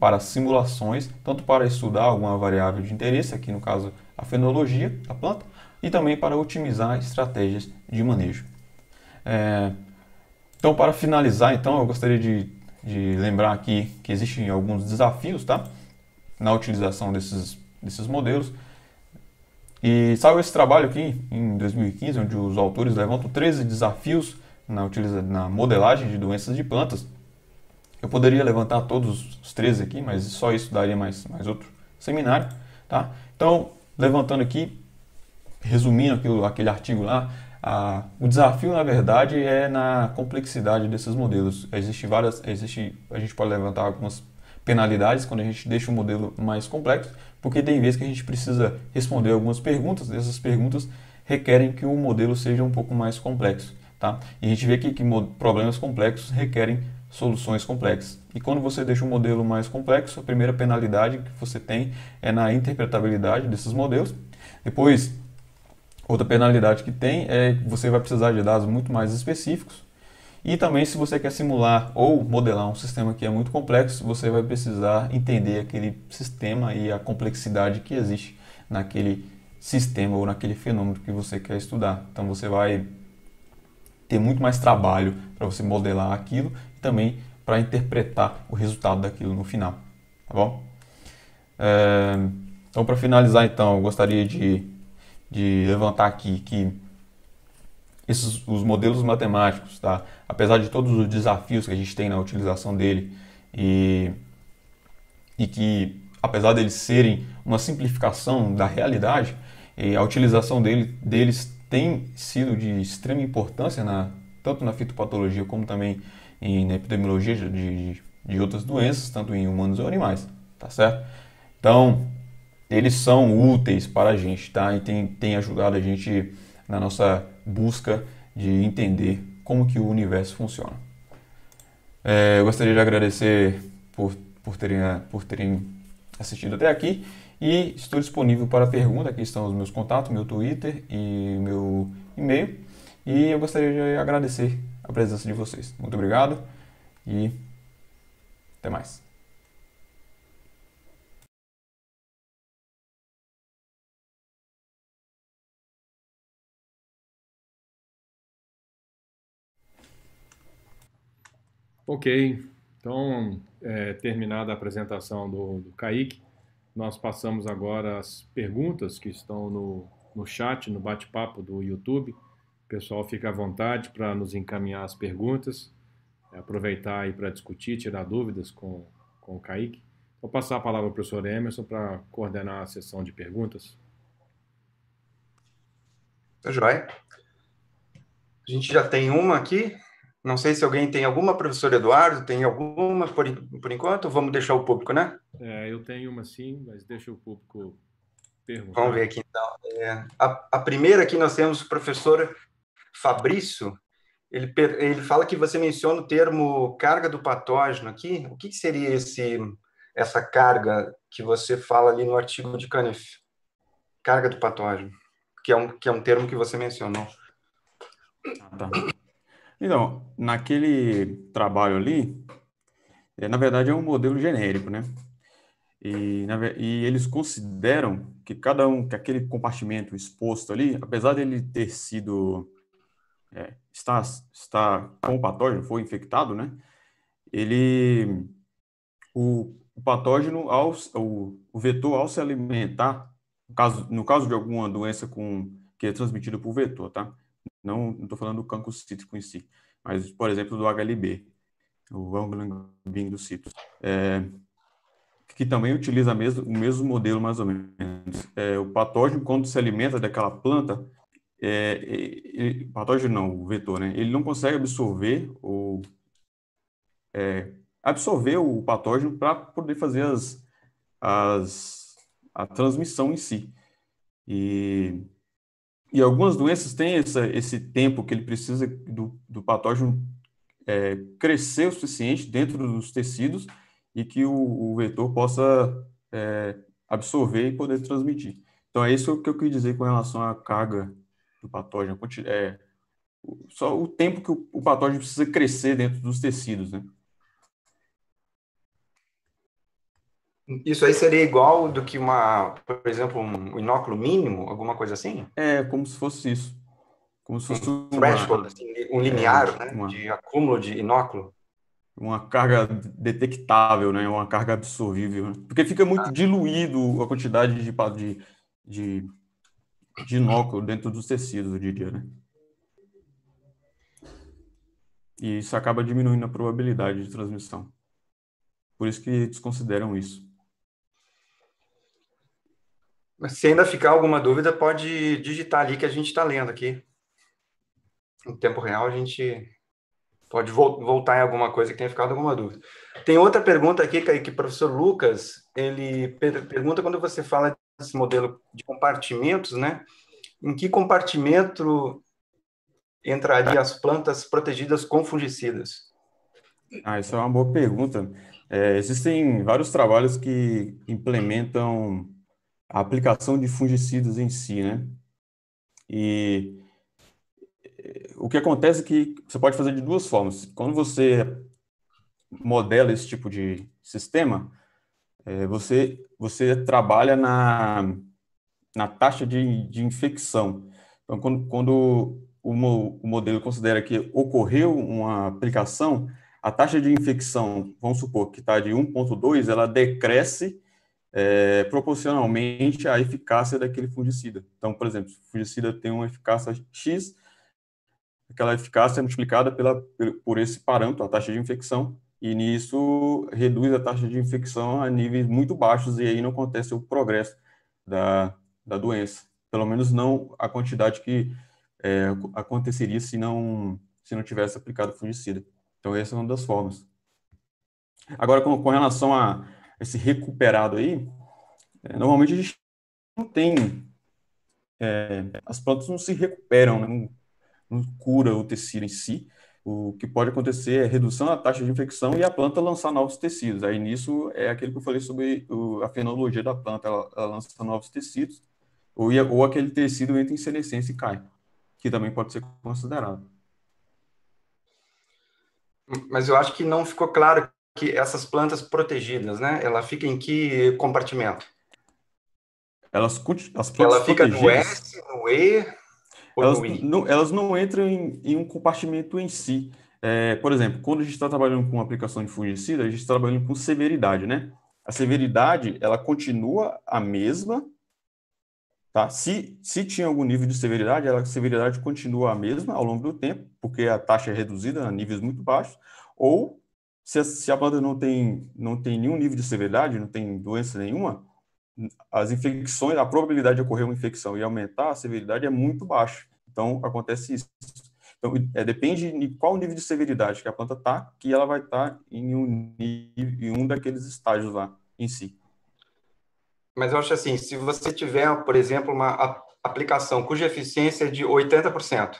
para simulações, tanto para estudar alguma variável de interesse, aqui no caso a fenologia da planta, e também para otimizar estratégias de manejo. É, então, para finalizar, então, eu gostaria de, de lembrar aqui que existem alguns desafios, tá? na utilização desses, desses modelos. E saiu esse trabalho aqui em 2015, onde os autores levantam 13 desafios na, utiliza, na modelagem de doenças de plantas. Eu poderia levantar todos os 13 aqui, mas só isso daria mais, mais outro seminário. Tá? Então, levantando aqui, resumindo aquilo, aquele artigo lá, a, o desafio, na verdade, é na complexidade desses modelos. Existe várias, existe, a gente pode levantar algumas penalidades quando a gente deixa o modelo mais complexo, porque tem vezes que a gente precisa responder algumas perguntas, e essas perguntas requerem que o modelo seja um pouco mais complexo. Tá? E a gente vê aqui que problemas complexos requerem soluções complexas. E quando você deixa um modelo mais complexo, a primeira penalidade que você tem é na interpretabilidade desses modelos. Depois, outra penalidade que tem é que você vai precisar de dados muito mais específicos. E também, se você quer simular ou modelar um sistema que é muito complexo, você vai precisar entender aquele sistema e a complexidade que existe naquele sistema ou naquele fenômeno que você quer estudar. Então, você vai ter muito mais trabalho para você modelar aquilo e também para interpretar o resultado daquilo no final, tá bom? É, então, para finalizar, então, eu gostaria de, de levantar aqui que esses, os modelos matemáticos, tá? apesar de todos os desafios que a gente tem na utilização dele e, e que, apesar de eles serem uma simplificação da realidade, a utilização dele, deles tem sido de extrema importância na, tanto na fitopatologia como também em, na epidemiologia de, de, de outras doenças, tanto em humanos ou animais, tá certo? Então, eles são úteis para a gente, tá? E tem, tem ajudado a gente na nossa busca de entender como que o universo funciona. É, eu gostaria de agradecer por, por, terem, ah, por terem assistido até aqui e estou disponível para pergunta. Aqui estão os meus contatos, meu Twitter e meu e-mail. E eu gostaria de agradecer a presença de vocês. Muito obrigado e até mais. Ok, então, é, terminada a apresentação do, do Kaique, nós passamos agora as perguntas que estão no, no chat, no bate-papo do YouTube. O pessoal fica à vontade para nos encaminhar as perguntas, é, aproveitar aí para discutir, tirar dúvidas com, com o Kaique. Vou passar a palavra para o professor Emerson para coordenar a sessão de perguntas. Tá joia. A gente já tem uma aqui, não sei se alguém tem alguma, professor Eduardo, tem alguma por, por enquanto? Vamos deixar o público, né? É, eu tenho uma sim, mas deixa o público perguntar. Vamos ver aqui então. É, a, a, primeira que nós temos, o professor Fabrício, ele, ele fala que você menciona o termo carga do patógeno aqui. O que, que seria esse, essa carga que você fala ali no artigo de Canef? Carga do patógeno, que é um, que é um termo que você mencionou. Ah, tá. Então, naquele trabalho ali, é, na verdade é um modelo genérico, né? E, na, e, eles consideram que cada um, que aquele compartimento exposto ali, apesar dele ter sido, é, está, está com o patógeno, foi infectado, né? Ele, o, o patógeno, ao, o, o, vetor ao se alimentar, no caso, no caso de alguma doença com, que é transmitida por vetor, tá? Não estou falando do cancro cítrico em si, mas, por exemplo, do HLB, o Angulangbin do cito, é, que também utiliza mesmo, o mesmo modelo, mais ou menos. É, o patógeno, quando se alimenta daquela planta, é, ele, patógeno não, o vetor, né? Ele não consegue absorver o é, absorver o patógeno para poder fazer as, as, a transmissão em si. E e algumas doenças têm essa, esse tempo que ele precisa do, do patógeno é, crescer o suficiente dentro dos tecidos e que o, o vetor possa é, absorver e poder transmitir. Então, é isso que eu queria dizer com relação à carga do patógeno. É, só o tempo que o, o patógeno precisa crescer dentro dos tecidos, né? Isso aí seria igual do que uma, por exemplo, um inóculo mínimo, alguma coisa assim? É, como se fosse isso. Como se fosse assim, um, uma, assim, um linear, é, né? Uma, de acúmulo de inóculo. Uma carga detectável, né? Uma carga absorvível. Né? Porque fica muito ah. diluído a quantidade de, de, de, de inóculo dentro dos tecidos, eu diria, né? E isso acaba diminuindo a probabilidade de transmissão. Por isso que desconsideram isso. Se ainda ficar alguma dúvida, pode digitar ali que a gente está lendo aqui. Em tempo real, a gente pode voltar em alguma coisa que tenha ficado alguma dúvida. Tem outra pergunta aqui, que o professor Lucas, ele per pergunta quando você fala desse modelo de compartimentos, né? Em que compartimento entraria as plantas protegidas com fungicidas? Ah, isso é uma boa pergunta. É, existem vários trabalhos que implementam a aplicação de fungicidas em si, né? E eh, o que acontece é que você pode fazer de duas formas. Quando você modela esse tipo de sistema, é, você, você trabalha na, na taxa de, de infecção. Então, quando, quando o, o modelo considera que ocorreu uma aplicação, a taxa de infecção, vamos supor que está de 1,2, ela decresce é, proporcionalmente à eficácia daquele fungicida. Então, por exemplo, se o fungicida tem uma eficácia X, aquela eficácia é multiplicada pela, por esse parâmetro, a taxa de infecção, e nisso reduz a taxa de infecção a níveis muito baixos, e aí não acontece o progresso da, da doença. Pelo menos não a quantidade que é, aconteceria se não, se não tivesse aplicado fungicida. Então, essa é uma das formas. Agora, com, com relação a esse recuperado aí, é, normalmente a gente não tem. É, as plantas não se recuperam, né? não, não cura o tecido em si. O que pode acontecer é redução da taxa de infecção e a planta lançar novos tecidos. Aí nisso é aquele que eu falei sobre o, a fenologia da planta, ela, ela lança novos tecidos, ou, ou aquele tecido entra em senescência e cai, que também pode ser considerado. Mas eu acho que não ficou claro que essas plantas protegidas, né? Ela fica em que compartimento? Elas, as plantas Ela fica no S, no E elas, no I? Não, elas não entram em, em um compartimento em si. É, por exemplo, quando a gente está trabalhando com aplicação de fungicida, a gente está trabalhando com severidade, né? A severidade, ela continua a mesma, tá? Se, se tinha algum nível de severidade, ela, a severidade continua a mesma ao longo do tempo, porque a taxa é reduzida a níveis muito baixos, ou se, se a planta não tem, não tem nenhum nível de severidade, não tem doença nenhuma, as infecções, a probabilidade de ocorrer uma infecção e aumentar a severidade é muito baixa. Então, acontece isso. Então, é, depende de qual nível de severidade que a planta está, que ela vai estar tá em, um, em um daqueles estágios lá em si. Mas eu acho assim, se você tiver, por exemplo, uma aplicação cuja eficiência é de 80%,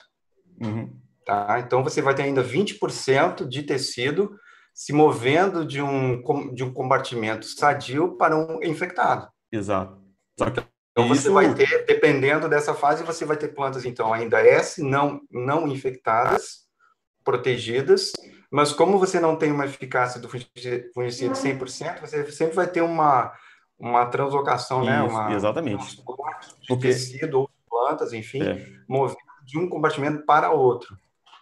uhum. tá? então você vai ter ainda 20% de tecido se movendo de um, de um compartimento sadio para um infectado. Exato. Então você vai ter, dependendo dessa fase, você vai ter plantas então ainda é, S não não infectadas, protegidas, mas como você não tem uma eficácia do fungicida 100%, você sempre vai ter uma uma translocação, né, Isso, né, uma exatamente. Um de Porque... tecido ou plantas, enfim, é. movendo de um compartimento para outro.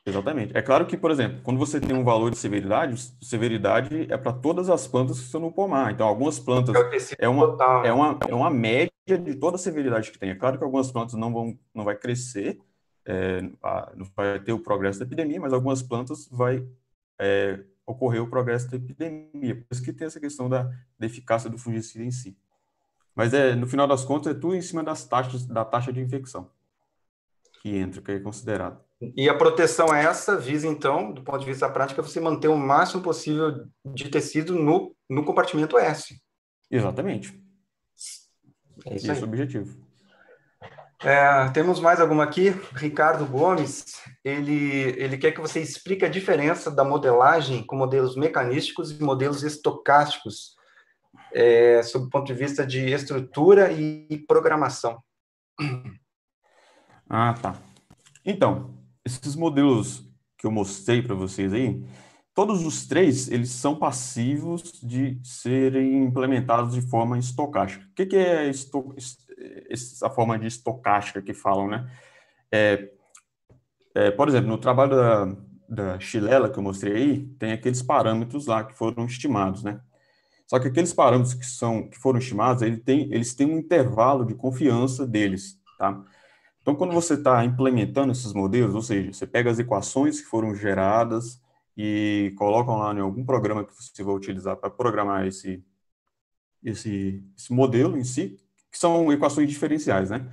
Exatamente. É claro que, por exemplo, quando você tem um valor de severidade, severidade é para todas as plantas que estão no pomar. Então, algumas plantas é, é uma, né? é, uma, é uma média de toda a severidade que tem. É claro que algumas plantas não vão não vai crescer, é, não vai ter o progresso da epidemia, mas algumas plantas vai é, ocorrer o progresso da epidemia. Por isso que tem essa questão da, da eficácia do fungicida em si. Mas é, no final das contas é tudo em cima das taxas da taxa de infecção que entra, que é considerado. E a proteção é essa visa, então, do ponto de vista prático, é você manter o máximo possível de tecido no, no compartimento S. Exatamente. É isso Esse é o objetivo. É, temos mais alguma aqui? Ricardo Gomes, ele, ele quer que você explique a diferença da modelagem com modelos mecanísticos e modelos estocásticos, é, sob o ponto de vista de estrutura e programação. Ah, tá. Então, esses modelos que eu mostrei para vocês aí, todos os três, eles são passivos de serem implementados de forma estocástica. O que, que é esto essa forma de estocástica que falam, né? É, é, por exemplo, no trabalho da, da Chilela que eu mostrei aí, tem aqueles parâmetros lá que foram estimados, né? Só que aqueles parâmetros que, são, que foram estimados, ele tem, eles têm um intervalo de confiança deles, tá? Então, quando você está implementando esses modelos, ou seja, você pega as equações que foram geradas e coloca lá em algum programa que você vai utilizar para programar esse, esse, esse modelo em si, que são equações diferenciais, né?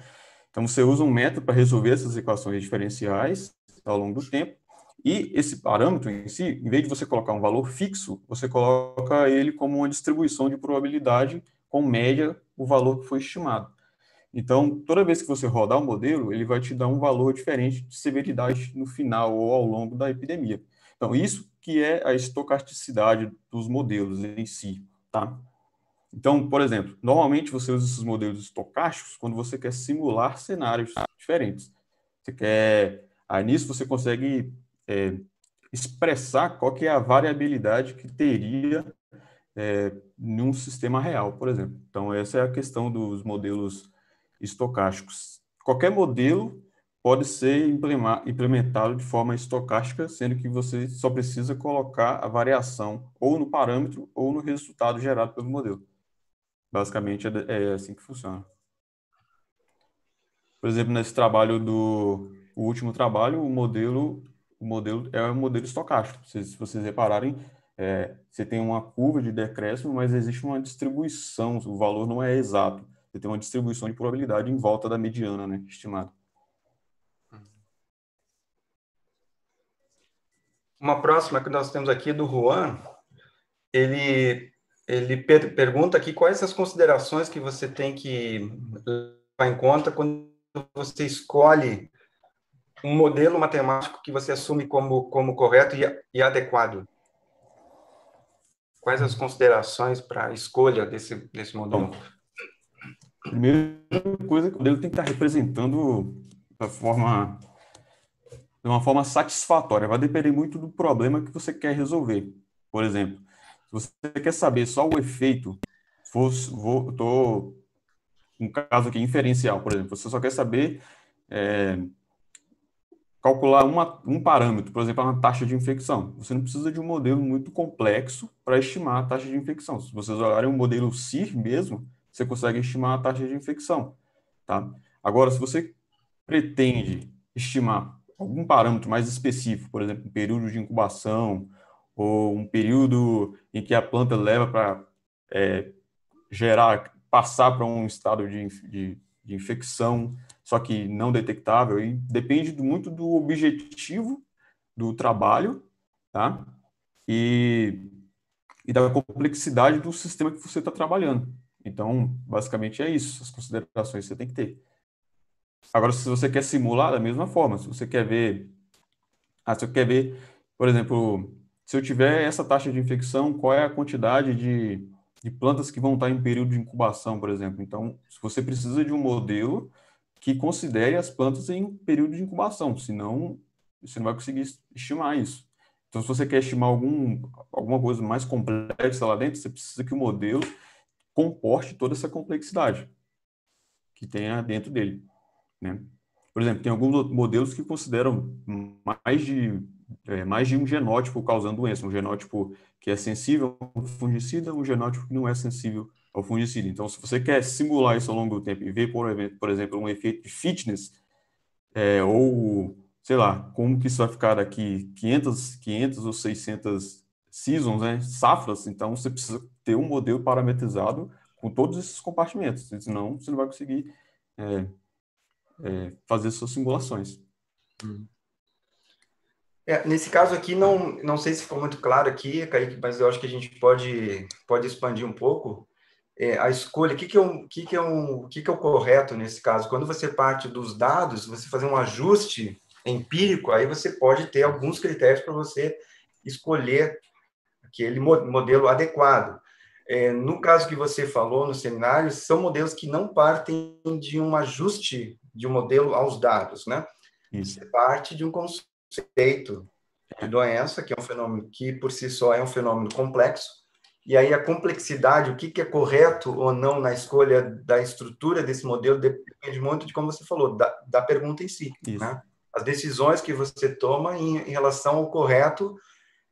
Então, você usa um método para resolver essas equações diferenciais ao longo do tempo, e esse parâmetro em si, em vez de você colocar um valor fixo, você coloca ele como uma distribuição de probabilidade com média o valor que foi estimado. Então, toda vez que você rodar o modelo, ele vai te dar um valor diferente de severidade no final ou ao longo da epidemia. Então, isso que é a estocasticidade dos modelos em si, tá? Então, por exemplo, normalmente você usa esses modelos estocásticos quando você quer simular cenários diferentes. Você quer, aí nisso você consegue é, expressar qual que é a variabilidade que teria é, num sistema real, por exemplo. Então, essa é a questão dos modelos estocásticos. Qualquer modelo pode ser implementado de forma estocástica, sendo que você só precisa colocar a variação ou no parâmetro ou no resultado gerado pelo modelo. Basicamente é, é assim que funciona. Por exemplo, nesse trabalho do o último trabalho, o modelo o modelo é um modelo estocástico. Se, vocês repararem, é, você tem uma curva de decréscimo, mas existe uma distribuição, o valor não é exato. Você tem uma distribuição de probabilidade em volta da mediana né, estimada. Uma próxima que nós temos aqui do Juan, ele, ele per pergunta aqui quais as considerações que você tem que levar em conta quando você escolhe um modelo matemático que você assume como, como correto e, e adequado. Quais as considerações para a escolha desse, desse modelo? Bom, Primeira coisa que o modelo tem que estar tá representando da forma de uma forma satisfatória. Vai depender muito do problema que você quer resolver. Por exemplo, se você quer saber só o efeito, vou, vou, tô um caso aqui inferencial, por exemplo, você só quer saber é, calcular uma, um parâmetro, por exemplo, uma taxa de infecção. Você não precisa de um modelo muito complexo para estimar a taxa de infecção. Se vocês olharem o modelo CIR mesmo, você consegue estimar a taxa de infecção, tá? Agora, se você pretende estimar algum parâmetro mais específico, por exemplo, um período de incubação ou um período em que a planta leva para é, gerar, passar para um estado de, de, de, infecção, só que não detectável, e depende muito do objetivo do trabalho, tá? E, e da complexidade do sistema que você está trabalhando. Então, basicamente é isso, as considerações que você tem que ter. Agora, se você quer simular, da mesma forma, se você quer ver, ah, se você quer ver, por exemplo, se eu tiver essa taxa de infecção, qual é a quantidade de, de plantas que vão estar em período de incubação, por exemplo. Então, você precisa de um modelo que considere as plantas em período de incubação, senão você não vai conseguir estimar isso. Então, se você quer estimar algum, alguma coisa mais complexa lá dentro, você precisa que o modelo comporte toda essa complexidade que tenha dentro dele. Né? Por exemplo, tem alguns modelos que consideram mais de, é, mais de um genótipo causando doença, um genótipo que é sensível ao fungicida, um genótipo que não é sensível ao fungicida. Então, se você quer simular isso ao longo do tempo e ver, por, exemplo, um efeito de fitness, é, ou, sei lá, como que isso vai ficar daqui 500, 500 ou 600 seasons, né, safras, então você precisa ter um modelo parametrizado com todos esses compartimentos, senão você não vai conseguir é, é, fazer suas simulações. Hum. É, nesse caso aqui, não, não sei se ficou muito claro aqui, Kaique, mas eu acho que a gente pode, pode expandir um pouco é, a escolha. O que, que, é um, que, que, é um, que, que é o correto nesse caso? Quando você parte dos dados, você fazer um ajuste empírico, aí você pode ter alguns critérios para você escolher aquele modelo adequado é, no caso que você falou no seminário, são modelos que não partem de um ajuste de um modelo aos dados, né? Isso. Você é parte de um conceito de doença, que é um fenômeno que por si só é um fenômeno complexo, e aí a complexidade, o que, que é correto ou não na escolha da estrutura desse modelo, depende muito de como você falou, da, da pergunta em si, né? As decisões que você toma em, em relação ao correto,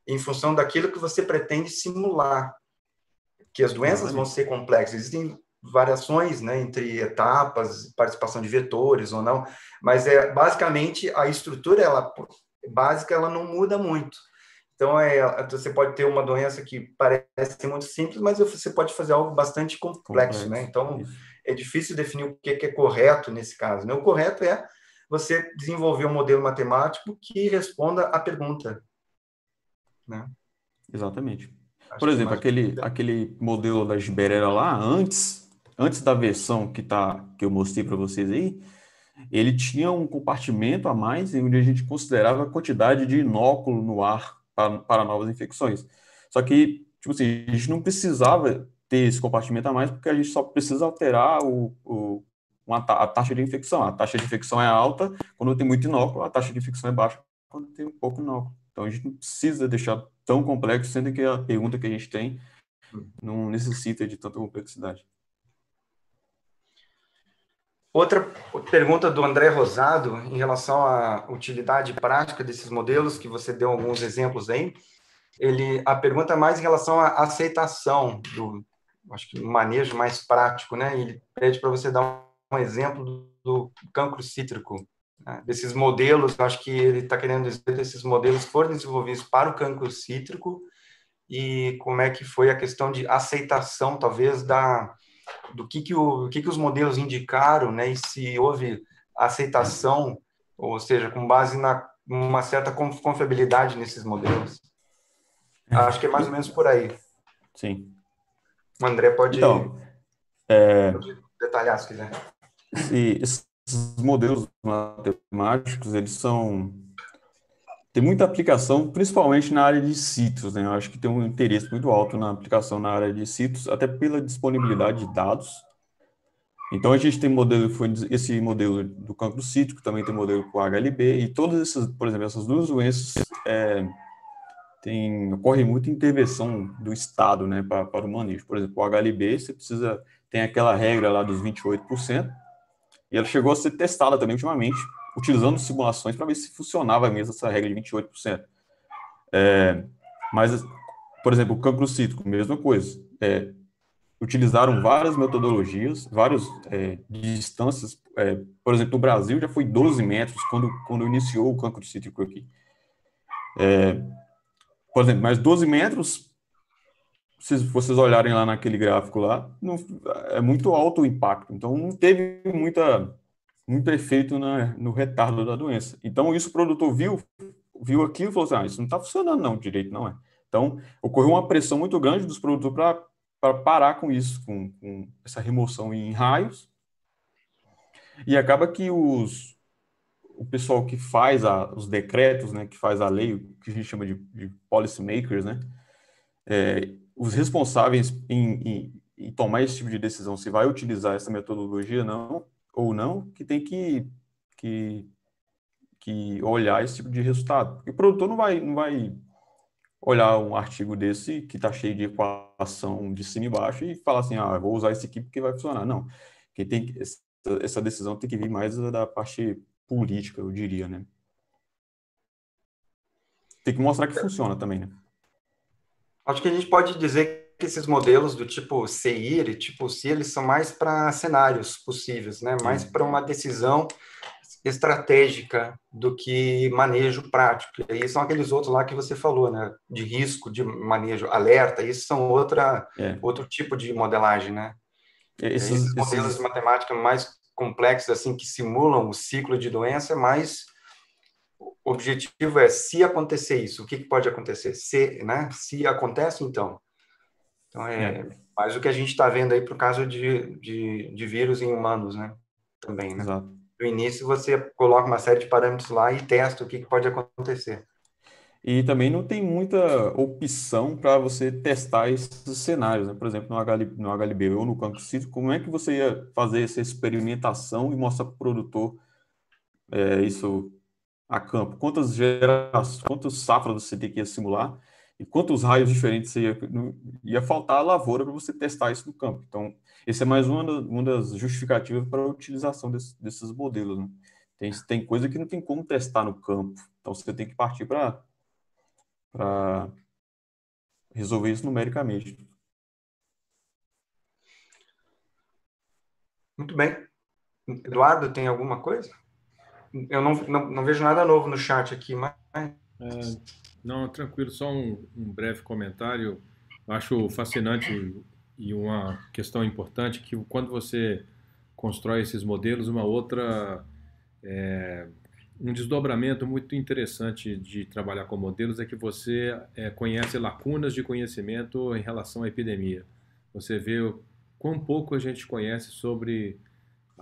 em função daquilo que você pretende simular, que as doenças uhum. vão ser complexas. Existem variações né, entre etapas, participação de vetores ou não, mas é basicamente a estrutura ela, básica ela não muda muito. Então, é, você pode ter uma doença que parece muito simples, mas você pode fazer algo bastante complexo, né? complexo. né? Então, é difícil definir o que é, que é correto nesse caso. Né? O correto é você desenvolver um modelo matemático que responda à pergunta. Né? Exatamente. Por é exemplo, aquele, aquele modelo da Giberera lá, antes, antes da versão que, tá, que eu mostrei para vocês aí, ele tinha um compartimento a mais onde a gente considerava a quantidade de inóculo no ar para, para novas infecções. Só que, tipo assim, a gente não precisava ter esse compartimento a mais porque a gente só precisa alterar o, o uma, a taxa de infecção. A taxa de infecção é alta quando tem muito inóculo, a taxa de infecção é baixa quando tem um pouco inóculo. Então a gente não precisa deixar tão complexo, sendo que a pergunta que a gente tem hum. não necessita de tanta complexidade. Outra pergunta do André Rosado em relação à utilidade prática desses modelos, que você deu alguns exemplos aí. Ele, a pergunta é mais em relação à aceitação do acho que um manejo mais prático, né? Ele pede para você dar um exemplo do, do cancro cítrico né, desses modelos, acho que ele está querendo dizer desses modelos foram desenvolvidos para o cancro cítrico e como é que foi a questão de aceitação, talvez, da, do que, que, o, que, que os modelos indicaram, né, e se houve aceitação, ou seja, com base na uma certa confiabilidade nesses modelos. É. Acho que é mais ou menos por aí. Sim. O André pode, então, é... pode detalhar se quiser. Se, esses modelos matemáticos, eles são tem muita aplicação, principalmente na área de sítios, né? Eu acho que tem um interesse muito alto na aplicação na área de sítios, até pela disponibilidade de dados. Então a gente tem modelo, esse modelo do cancro cítico, também tem modelo com HLB, e todas essas, por exemplo, essas duas doenças é, tem, ocorre muita intervenção do Estado né, para, para o manejo. Por exemplo, o HLB, você precisa, tem aquela regra lá dos 28%, e ela chegou a ser testada também ultimamente, utilizando simulações para ver se funcionava mesmo essa regra de 28%. É, mas, por exemplo, o cancro cítrico, mesma coisa. É, utilizaram várias metodologias, várias é, distâncias. É, por exemplo, o Brasil já foi 12 metros quando, quando iniciou o cancro cítrico aqui. É, por exemplo, mais 12 metros se vocês olharem lá naquele gráfico lá, não, é muito alto o impacto. Então, não teve muita, muito efeito na, no retardo da doença. Então, isso o produtor viu, viu aqui e falou assim, ah, isso não está funcionando não, direito não é. Então, ocorreu uma pressão muito grande dos produtores para parar com isso, com, com essa remoção em raios. E acaba que os, o pessoal que faz a, os decretos, né, que faz a lei, o que a gente chama de, de policy makers, né, é, os responsáveis em, em, em, tomar esse tipo de decisão, se vai utilizar essa metodologia não, ou não, que tem que, que, que olhar esse tipo de resultado. Porque o produtor não vai, não vai olhar um artigo desse que está cheio de equação de cima e baixo e falar assim, ah, vou usar esse aqui porque vai funcionar. Não, que tem essa, essa decisão tem que vir mais da parte política, eu diria, né? Tem que mostrar que funciona também, né? Acho que a gente pode dizer que esses modelos do tipo CIR e tipo CIR, eles são mais para cenários possíveis, né? mais para uma decisão estratégica do que manejo prático. E aí são aqueles outros lá que você falou, né? De risco, de manejo, alerta, isso são outra, é. outro tipo de modelagem, né? É, é esses, esses modelos esses... de matemática mais complexos, assim, que simulam o ciclo de doença, é mais o objetivo é se acontecer isso, o que, que pode acontecer? Se, né? se acontece, então. Então é, é. mais o que a gente está vendo aí para o caso de, de, de, vírus em humanos, né? Também, né? Exato. No início você coloca uma série de parâmetros lá e testa o que, que pode acontecer. E também não tem muita opção para você testar esses cenários, né? Por exemplo, no, HL, no HLB ou no campo City, como é que você ia fazer essa experimentação e mostrar para o produtor é, isso a campo, quantas gerações, quantas safras você tem que simular e quantos raios diferentes ia, ia faltar a lavoura para você testar isso no campo. Então, esse é mais uma, uma das justificativas para a utilização desse, desses modelos. Né? Tem, tem coisa que não tem como testar no campo, então você tem que partir para resolver isso numericamente. Muito bem. Eduardo, tem alguma coisa? eu não, não, não, vejo nada novo no chat aqui, mas. É, não, tranquilo, só um, um breve comentário. acho fascinante e uma questão importante que quando você constrói esses modelos, uma outra. É, um desdobramento muito interessante de trabalhar com modelos é que você é, conhece lacunas de conhecimento em relação à epidemia. Você vê o quão pouco a gente conhece sobre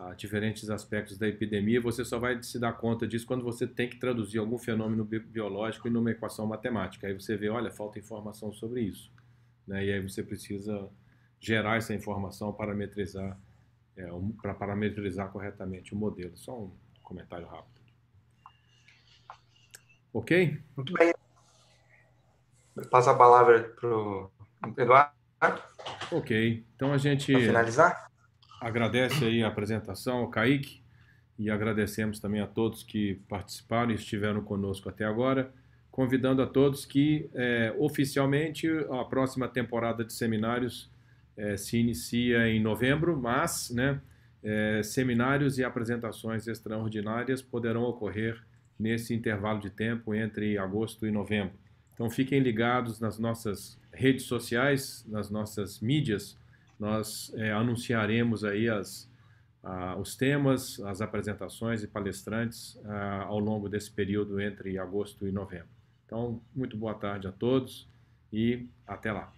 a diferentes aspectos da epidemia, você só vai se dar conta disso quando você tem que traduzir algum fenômeno bi biológico em uma equação matemática. Aí você vê, olha, falta informação sobre isso. Né? E aí você precisa gerar essa informação, parametrizar, é, um, para parametrizar corretamente o modelo. Só um comentário rápido. Ok? Muito bem. Passa a palavra para o Eduardo. Ok. Então a gente. Para finalizar? agradece aí a apresentação ao Kaique e agradecemos também a todos que participaram e estiveram conosco até agora, convidando a todos que é, oficialmente a próxima temporada de seminários é, se inicia em novembro, mas né, é, seminários e apresentações extraordinárias poderão ocorrer nesse intervalo de tempo entre agosto e novembro. Então fiquem ligados nas nossas redes sociais, nas nossas mídias nós é, anunciaremos aí as, a, os temas, as apresentações e palestrantes a, ao longo desse período entre agosto e novembro. Então, muito boa tarde a todos e até lá.